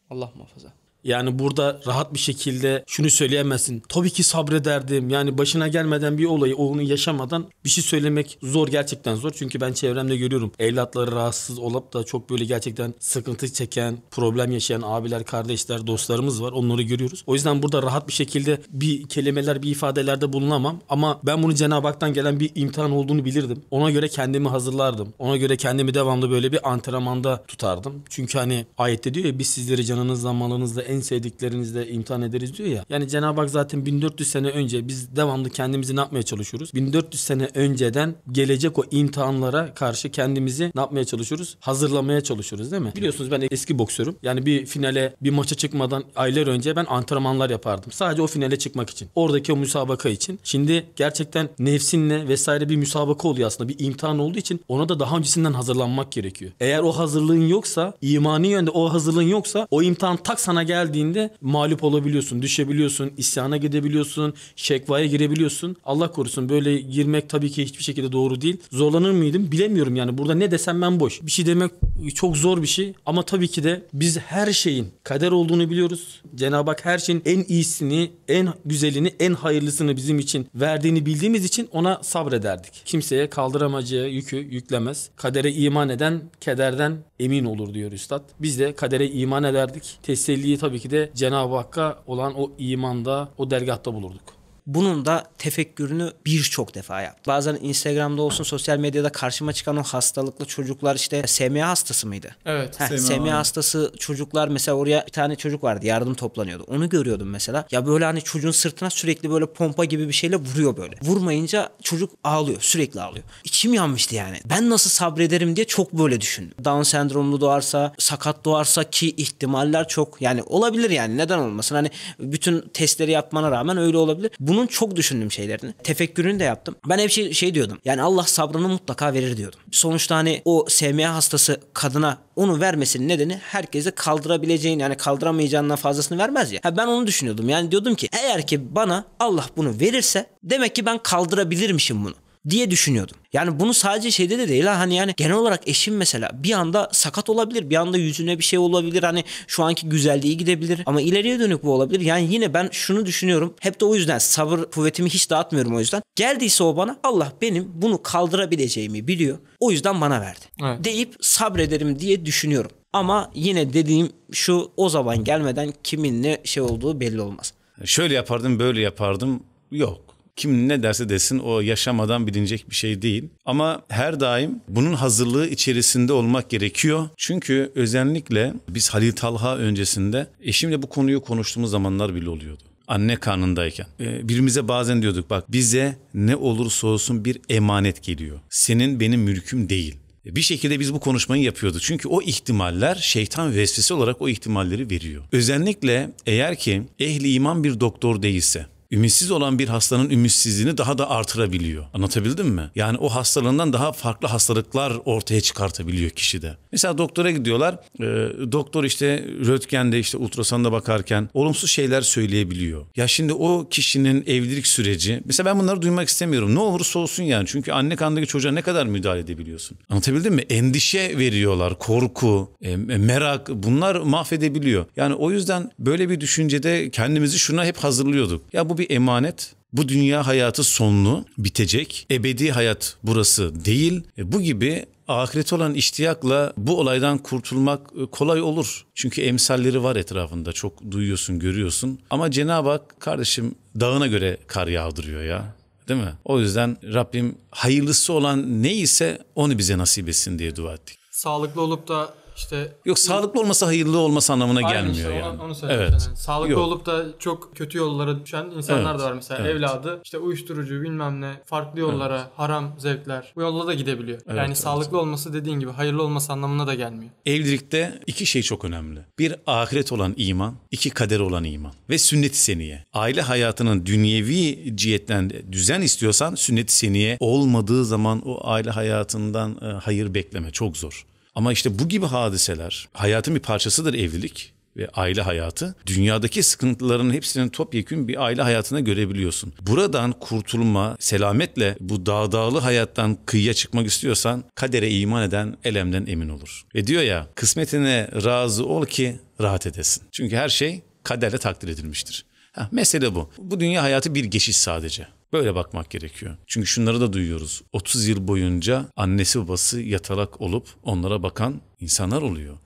Allah muhafaza. Yani burada rahat bir şekilde şunu söyleyemezsin. Tabii ki sabrederdim. Yani başına gelmeden bir olayı onu yaşamadan bir şey söylemek zor gerçekten zor. Çünkü ben çevremde görüyorum. Evlatları rahatsız olup da çok böyle gerçekten sıkıntı çeken, problem yaşayan abiler, kardeşler, dostlarımız var. Onları görüyoruz. O yüzden burada rahat bir şekilde bir kelimeler, bir ifadelerde bulunamam. Ama ben bunu Cenab-ı Hak'tan gelen bir imtihan olduğunu bilirdim. Ona göre kendimi hazırlardım. Ona göre kendimi devamlı böyle bir antrenmanda tutardım. Çünkü hani ayette diyor ya biz sizleri canınızla malınızla en en sevdiklerinizle imtihan ederiz diyor ya. Yani Cenab-ı Hak zaten 1400 sene önce biz devamlı kendimizi ne yapmaya çalışıyoruz? 1400 sene önceden gelecek o imtihanlara karşı kendimizi ne yapmaya çalışıyoruz? Hazırlamaya çalışıyoruz değil mi? Biliyorsunuz ben eski boksörüm. Yani bir finale bir maça çıkmadan aylar önce ben antrenmanlar yapardım. Sadece o finale çıkmak için. Oradaki o müsabaka için. Şimdi gerçekten nefsinle vesaire bir müsabaka oluyor aslında. Bir imtihan olduğu için ona da daha öncesinden hazırlanmak gerekiyor. Eğer o hazırlığın yoksa imani yönde o hazırlığın yoksa o imtihan tak sana gel geldiğinde mağlup olabiliyorsun, düşebiliyorsun, isyana gidebiliyorsun, şekvaya girebiliyorsun. Allah korusun böyle girmek tabii ki hiçbir şekilde doğru değil. Zorlanır mıydım bilemiyorum yani. Burada ne desem ben boş. Bir şey demek çok zor bir şey ama tabii ki de biz her şeyin kader olduğunu biliyoruz. Cenab-ı Hak her şeyin en iyisini, en güzelini, en hayırlısını bizim için verdiğini bildiğimiz için ona sabrederdik. Kimseye kaldıramayacağı yükü yüklemez. Kadere iman eden kederden emin olur diyor Üstad. Biz de kadere iman ederdik. Teselliyi tabii tabii ki de Cenab-ı Hakk'a olan o imanda, o dergahta bulurduk. Bunun da tefekkürünü birçok defa yaptım. Bazen Instagram'da olsun sosyal medyada karşıma çıkan o hastalıklı çocuklar işte SMA hastası mıydı? Evet. Heh, SMA, SMA hastası çocuklar mesela oraya bir tane çocuk vardı yardım toplanıyordu. Onu görüyordum mesela. Ya böyle hani çocuğun sırtına sürekli böyle pompa gibi bir şeyle vuruyor böyle. Vurmayınca çocuk ağlıyor. Sürekli ağlıyor. İçim yanmıştı yani. Ben nasıl sabrederim diye çok böyle düşündüm. Down sendromlu doğarsa, sakat doğarsa ki ihtimaller çok. Yani olabilir yani neden olmasın? Hani bütün testleri yapmana rağmen öyle olabilir. Bunu bunun çok düşündüm şeylerini. Tefekkürünü de yaptım. Ben hep şey, şey diyordum. Yani Allah sabrını mutlaka verir diyordum. Sonuçta hani o SMA hastası kadına onu vermesinin nedeni herkese kaldırabileceğin yani kaldıramayacağından fazlasını vermez ya. Ha ben onu düşünüyordum. Yani diyordum ki eğer ki bana Allah bunu verirse demek ki ben kaldırabilirmişim bunu diye düşünüyordum. Yani bunu sadece şeyde de değil hani yani genel olarak eşim mesela bir anda sakat olabilir. Bir anda yüzüne bir şey olabilir. Hani şu anki güzelliği gidebilir. Ama ileriye dönük bu olabilir. Yani yine ben şunu düşünüyorum. Hep de o yüzden sabır kuvvetimi hiç dağıtmıyorum o yüzden. Geldiyse o bana Allah benim bunu kaldırabileceğimi biliyor. O yüzden bana verdi. Evet. Deyip sabrederim diye düşünüyorum. Ama yine dediğim şu o zaman gelmeden kimin ne şey olduğu belli olmaz. Şöyle yapardım böyle yapardım yok kim ne derse desin o yaşamadan bilinecek bir şey değil. Ama her daim bunun hazırlığı içerisinde olmak gerekiyor. Çünkü özellikle biz Halil Talha öncesinde eşimle bu konuyu konuştuğumuz zamanlar bile oluyordu anne karnındayken. E, birimize bazen diyorduk bak bize ne olursa olsun bir emanet geliyor. Senin benim mülküm değil. E, bir şekilde biz bu konuşmayı yapıyorduk. Çünkü o ihtimaller şeytan vesvese olarak o ihtimalleri veriyor. Özellikle eğer ki ehli iman bir doktor değilse ümitsiz olan bir hastanın ümitsizliğini daha da artırabiliyor. Anlatabildim mi? Yani o hastalığından daha farklı hastalıklar ortaya çıkartabiliyor kişide. Mesela doktora gidiyorlar. E, doktor işte röntgende işte ultrasonda bakarken olumsuz şeyler söyleyebiliyor. Ya şimdi o kişinin evlilik süreci. Mesela ben bunları duymak istemiyorum. Ne olursa olsun yani. Çünkü anne kandaki çocuğa ne kadar müdahale edebiliyorsun? Anlatabildim mi? Endişe veriyorlar. Korku, e, e merak bunlar mahvedebiliyor. Yani o yüzden böyle bir düşüncede kendimizi şuna hep hazırlıyorduk. Ya bu bir emanet. Bu dünya hayatı sonlu, bitecek. Ebedi hayat burası değil. E, bu gibi ahirete olan iştiyakla bu olaydan kurtulmak e, kolay olur. Çünkü emsalleri var etrafında çok duyuyorsun görüyorsun. Ama Cenab-ı Hak kardeşim dağına göre kar yağdırıyor ya. Değil mi? O yüzden Rabbim hayırlısı olan neyse onu bize nasip etsin diye dua ettik. Sağlıklı olup da işte yok sağlıklı olmasa hayırlı olması anlamına Aynen gelmiyor işte, yani. Onu, onu evet. Yani. Sağlıklı yok. olup da çok kötü yollara düşen insanlar evet. da var mesela evet. evladı işte uyuşturucu bilmem ne farklı yollara evet. haram zevkler bu yolla da gidebiliyor. Evet, yani evet. sağlıklı olması dediğin gibi hayırlı olması anlamına da gelmiyor. Evlilikte iki şey çok önemli. Bir ahiret olan iman, iki kader olan iman ve sünnet-i seniye. Aile hayatının dünyevi cihetten düzen istiyorsan sünnet-i seniye olmadığı zaman o aile hayatından e, hayır bekleme çok zor. Ama işte bu gibi hadiseler hayatın bir parçasıdır evlilik ve aile hayatı. Dünyadaki sıkıntıların hepsinin topyekün bir aile hayatına görebiliyorsun. Buradan kurtulma, selametle bu dağdağlı hayattan kıyıya çıkmak istiyorsan kadere iman eden elemden emin olur. Ve diyor ya kısmetine razı ol ki rahat edesin. Çünkü her şey kaderle takdir edilmiştir. Heh, mesele bu. Bu dünya hayatı bir geçiş sadece. Böyle bakmak gerekiyor. Çünkü şunları da duyuyoruz. 30 yıl boyunca annesi babası yatalak olup onlara bakan insanlar oluyor.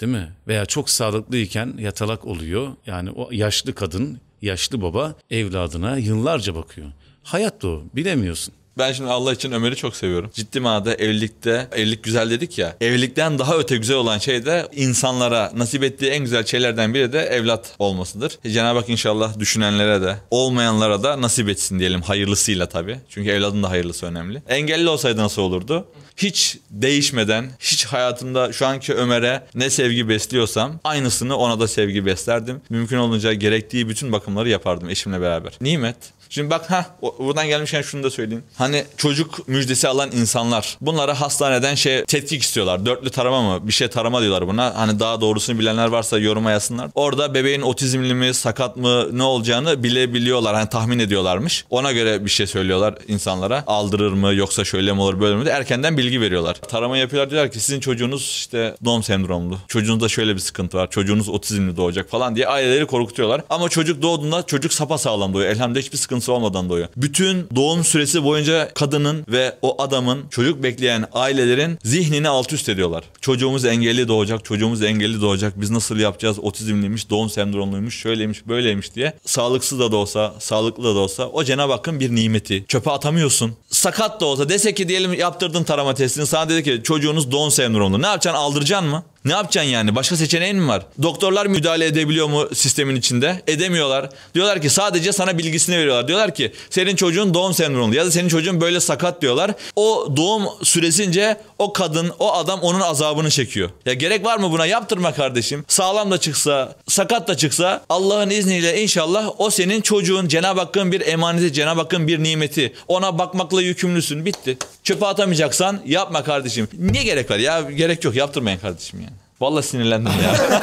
Değil mi? Veya çok sağlıklıyken yatalak oluyor. Yani o yaşlı kadın, yaşlı baba evladına yıllarca bakıyor. Hayat o, bilemiyorsun. Ben şimdi Allah için Ömer'i çok seviyorum. Ciddi manada evlilikte, evlilik güzel dedik ya. Evlilikten daha öte güzel olan şey de insanlara nasip ettiği en güzel şeylerden biri de evlat olmasıdır. E, Cenab-ı Hak inşallah düşünenlere de, olmayanlara da nasip etsin diyelim hayırlısıyla tabii. Çünkü evladın da hayırlısı önemli. Engelli olsaydı nasıl olurdu? Hiç değişmeden, hiç hayatımda şu anki Ömer'e ne sevgi besliyorsam aynısını ona da sevgi beslerdim. Mümkün olunca gerektiği bütün bakımları yapardım eşimle beraber. Nimet. Şimdi bak ha buradan gelmişken şunu da söyleyeyim. Hani çocuk müjdesi alan insanlar bunlara hastaneden şey tetkik istiyorlar. Dörtlü tarama mı? Bir şey tarama diyorlar buna. Hani daha doğrusunu bilenler varsa yoruma yazsınlar. Orada bebeğin otizmli mi, sakat mı, ne olacağını bilebiliyorlar. Hani tahmin ediyorlarmış. Ona göre bir şey söylüyorlar insanlara. Aldırır mı yoksa şöyle mi olur böyle mi? De erkenden bilgi veriyorlar. Tarama yapıyorlar diyorlar ki sizin çocuğunuz işte Down sendromlu. Çocuğunuzda şöyle bir sıkıntı var. Çocuğunuz otizmli doğacak falan diye aileleri korkutuyorlar. Ama çocuk doğduğunda çocuk sapa sağlam doğuyor. Elhamdülillah hiçbir sıkıntı sıkıntısı olmadan doğuyor. Bütün doğum süresi boyunca kadının ve o adamın çocuk bekleyen ailelerin zihnini alt üst ediyorlar. Çocuğumuz engelli doğacak, çocuğumuz engelli doğacak. Biz nasıl yapacağız? Otizmliymiş, doğum sendromluymuş, şöyleymiş, böyleymiş diye. Sağlıksız da da olsa, sağlıklı da da olsa o Cenab-ı Hakk'ın bir nimeti. Çöpe atamıyorsun. Sakat da olsa dese ki diyelim yaptırdın tarama testini. Sana dedi ki çocuğunuz doğum sendromlu. Ne yapacaksın? Aldıracaksın mı? Ne yapacaksın yani? Başka seçeneğin mi var? Doktorlar müdahale edebiliyor mu sistemin içinde? Edemiyorlar. Diyorlar ki sadece sana bilgisini veriyorlar. Diyorlar ki senin çocuğun doğum sendromlu ya da senin çocuğun böyle sakat diyorlar. O doğum süresince o kadın, o adam onun azabını çekiyor. Ya gerek var mı buna? Yaptırma kardeşim. Sağlam da çıksa, sakat da çıksa Allah'ın izniyle inşallah o senin çocuğun, Cenab-ı Hakk'ın bir emaneti, Cenab-ı Hakk'ın bir nimeti. Ona bakmakla yükümlüsün. Bitti. Çöpe atamayacaksan yapma kardeşim. Ne gerek var ya? Gerek yok. Yaptırmayın kardeşim yani. Vallahi sinirlendim ya.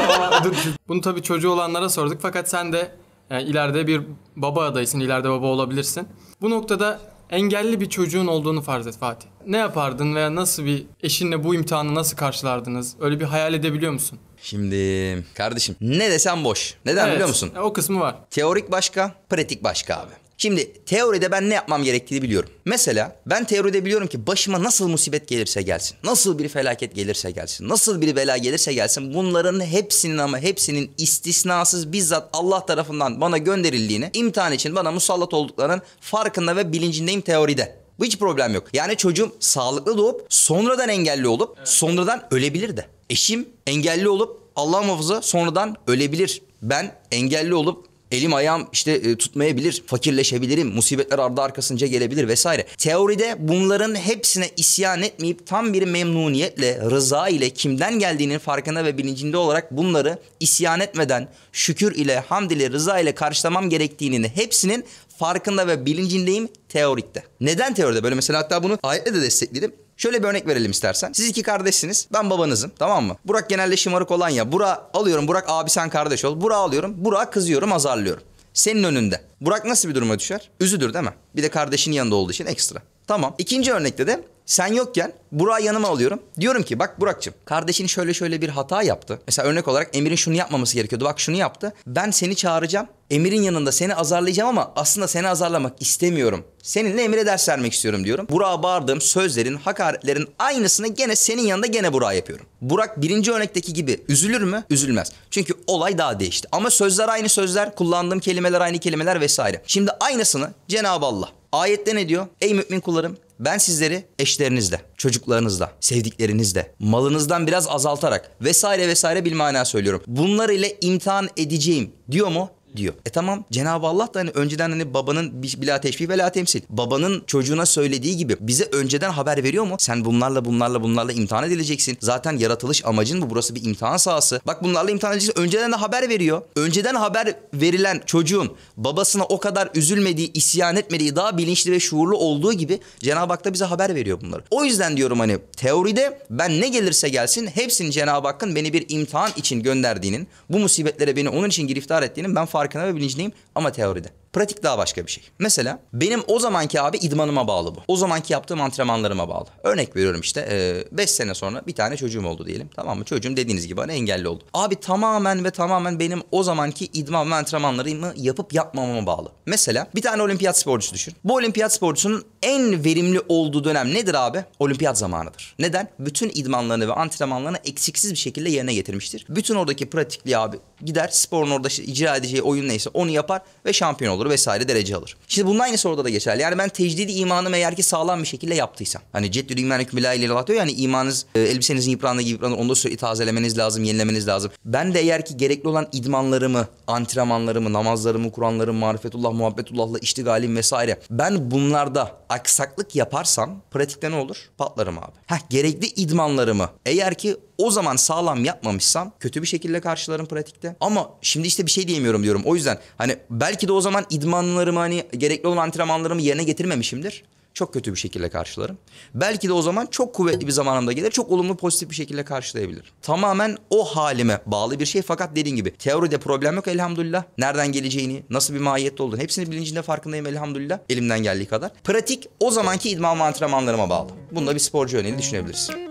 Bunu tabii çocuğu olanlara sorduk fakat sen de yani ileride bir baba adaysın, ileride baba olabilirsin. Bu noktada engelli bir çocuğun olduğunu farz et Fatih. Ne yapardın veya nasıl bir eşinle bu imtihanı nasıl karşılardınız? Öyle bir hayal edebiliyor musun? Şimdi kardeşim ne desem boş. Neden Evet, biliyor musun? E, o kısmı var. Teorik başka, pratik başka abi. Şimdi teoride ben ne yapmam gerektiğini biliyorum. Mesela ben teoride biliyorum ki başıma nasıl musibet gelirse gelsin, nasıl bir felaket gelirse gelsin, nasıl bir bela gelirse gelsin bunların hepsinin ama hepsinin istisnasız bizzat Allah tarafından bana gönderildiğini, imtihan için bana musallat olduklarının farkında ve bilincindeyim teoride. Bu hiç problem yok. Yani çocuğum sağlıklı doğup sonradan engelli olup sonradan ölebilir de. Eşim engelli olup Allah muhafaza sonradan ölebilir. Ben engelli olup Elim ayağım işte e, tutmayabilir, fakirleşebilirim, musibetler ardı arkasınca gelebilir vesaire. Teoride bunların hepsine isyan etmeyip tam bir memnuniyetle, rıza ile kimden geldiğinin farkında ve bilincinde olarak bunları isyan etmeden şükür ile, hamd ile, rıza ile karşılamam gerektiğinin hepsinin farkında ve bilincindeyim teorikte. Neden teoride? Böyle mesela hatta bunu ayetle de destekledim. Şöyle bir örnek verelim istersen. Siz iki kardeşsiniz. Ben babanızım. Tamam mı? Burak genelde şımarık olan ya. Burak alıyorum. Burak abi sen kardeş ol. Burak alıyorum. Burak kızıyorum, azarlıyorum. Senin önünde. Burak nasıl bir duruma düşer? Üzüdür, değil mi? Bir de kardeşinin yanında olduğu için ekstra. Tamam. İkinci örnekte de sen yokken Burak'ı yanıma alıyorum. Diyorum ki bak Burak'cığım kardeşin şöyle şöyle bir hata yaptı. Mesela örnek olarak Emir'in şunu yapmaması gerekiyordu. Bak şunu yaptı. Ben seni çağıracağım. Emir'in yanında seni azarlayacağım ama aslında seni azarlamak istemiyorum. Seninle Emir'e ders vermek istiyorum diyorum. Burak'a bağırdığım sözlerin, hakaretlerin aynısını gene senin yanında gene Burak'a yapıyorum. Burak birinci örnekteki gibi üzülür mü? Üzülmez. Çünkü olay daha değişti. Ama sözler aynı sözler, kullandığım kelimeler aynı kelimeler vesaire. Şimdi aynısını Cenab-ı Allah Ayette ne diyor? Ey mümin kullarım ben sizleri eşlerinizle, çocuklarınızla, sevdiklerinizle, malınızdan biraz azaltarak vesaire vesaire bir mana söylüyorum. Bunlar ile imtihan edeceğim diyor mu? diyor. E tamam Cenab-ı Allah da hani önceden hani babanın bila teşbih ve la temsil. Babanın çocuğuna söylediği gibi bize önceden haber veriyor mu? Sen bunlarla bunlarla bunlarla imtihan edileceksin. Zaten yaratılış amacın bu. Burası bir imtihan sahası. Bak bunlarla imtihan edeceksin. Önceden de haber veriyor. Önceden haber verilen çocuğun babasına o kadar üzülmediği, isyan etmediği, daha bilinçli ve şuurlu olduğu gibi Cenab-ı Hak da bize haber veriyor bunları. O yüzden diyorum hani teoride ben ne gelirse gelsin hepsini Cenab-ı Hakk'ın beni bir imtihan için gönderdiğinin, bu musibetlere beni onun için giriftar ettiğinin ben farkındayım farkına ve bilincindeyim ama teoride. Pratik daha başka bir şey. Mesela benim o zamanki abi idmanıma bağlı bu. O zamanki yaptığım antrenmanlarıma bağlı. Örnek veriyorum işte 5 sene sonra bir tane çocuğum oldu diyelim. Tamam mı? Çocuğum dediğiniz gibi hani engelli oldu. Abi tamamen ve tamamen benim o zamanki idman ve antrenmanlarımı yapıp yapmamama bağlı. Mesela bir tane olimpiyat sporcusu düşün. Bu olimpiyat sporcusunun en verimli olduğu dönem nedir abi? Olimpiyat zamanıdır. Neden? Bütün idmanlarını ve antrenmanlarını eksiksiz bir şekilde yerine getirmiştir. Bütün oradaki pratikliği abi gider sporun orada icra edeceği oyun neyse onu yapar ve şampiyon olur olur vesaire derece alır. Şimdi bunun aynı soruda da geçerli. Yani ben tecdidi imanım eğer ki sağlam bir şekilde yaptıysam. Hani ceddül iman hükmü la ilahe diyor yani imanınız e, elbisenizin yıprandığı gibi yıpranır. Onda da sürekli tazelemeniz lazım, yenilemeniz lazım. Ben de eğer ki gerekli olan idmanlarımı, antrenmanlarımı, namazlarımı, Kur'anlarımı, marifetullah, muhabbetullahla iştigalim vesaire. Ben bunlarda aksaklık yaparsam pratikte ne olur? Patlarım abi. Heh, gerekli idmanlarımı eğer ki o zaman sağlam yapmamışsam kötü bir şekilde karşılarım pratikte. Ama şimdi işte bir şey diyemiyorum diyorum. O yüzden hani belki de o zaman idmanlarımı hani gerekli olan antrenmanlarımı yerine getirmemişimdir çok kötü bir şekilde karşılarım. Belki de o zaman çok kuvvetli bir zamanımda gelir, çok olumlu pozitif bir şekilde karşılayabilir. Tamamen o halime bağlı bir şey fakat dediğin gibi teoride problem yok elhamdülillah. Nereden geleceğini, nasıl bir mahiyette olduğunu hepsini bilincinde farkındayım elhamdülillah elimden geldiği kadar. Pratik o zamanki idman antrenmanlarıma bağlı. Bunda bir sporcu örneğini düşünebilirsin.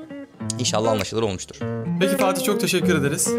İnşallah anlaşılır olmuştur. Peki Fatih çok teşekkür ederiz.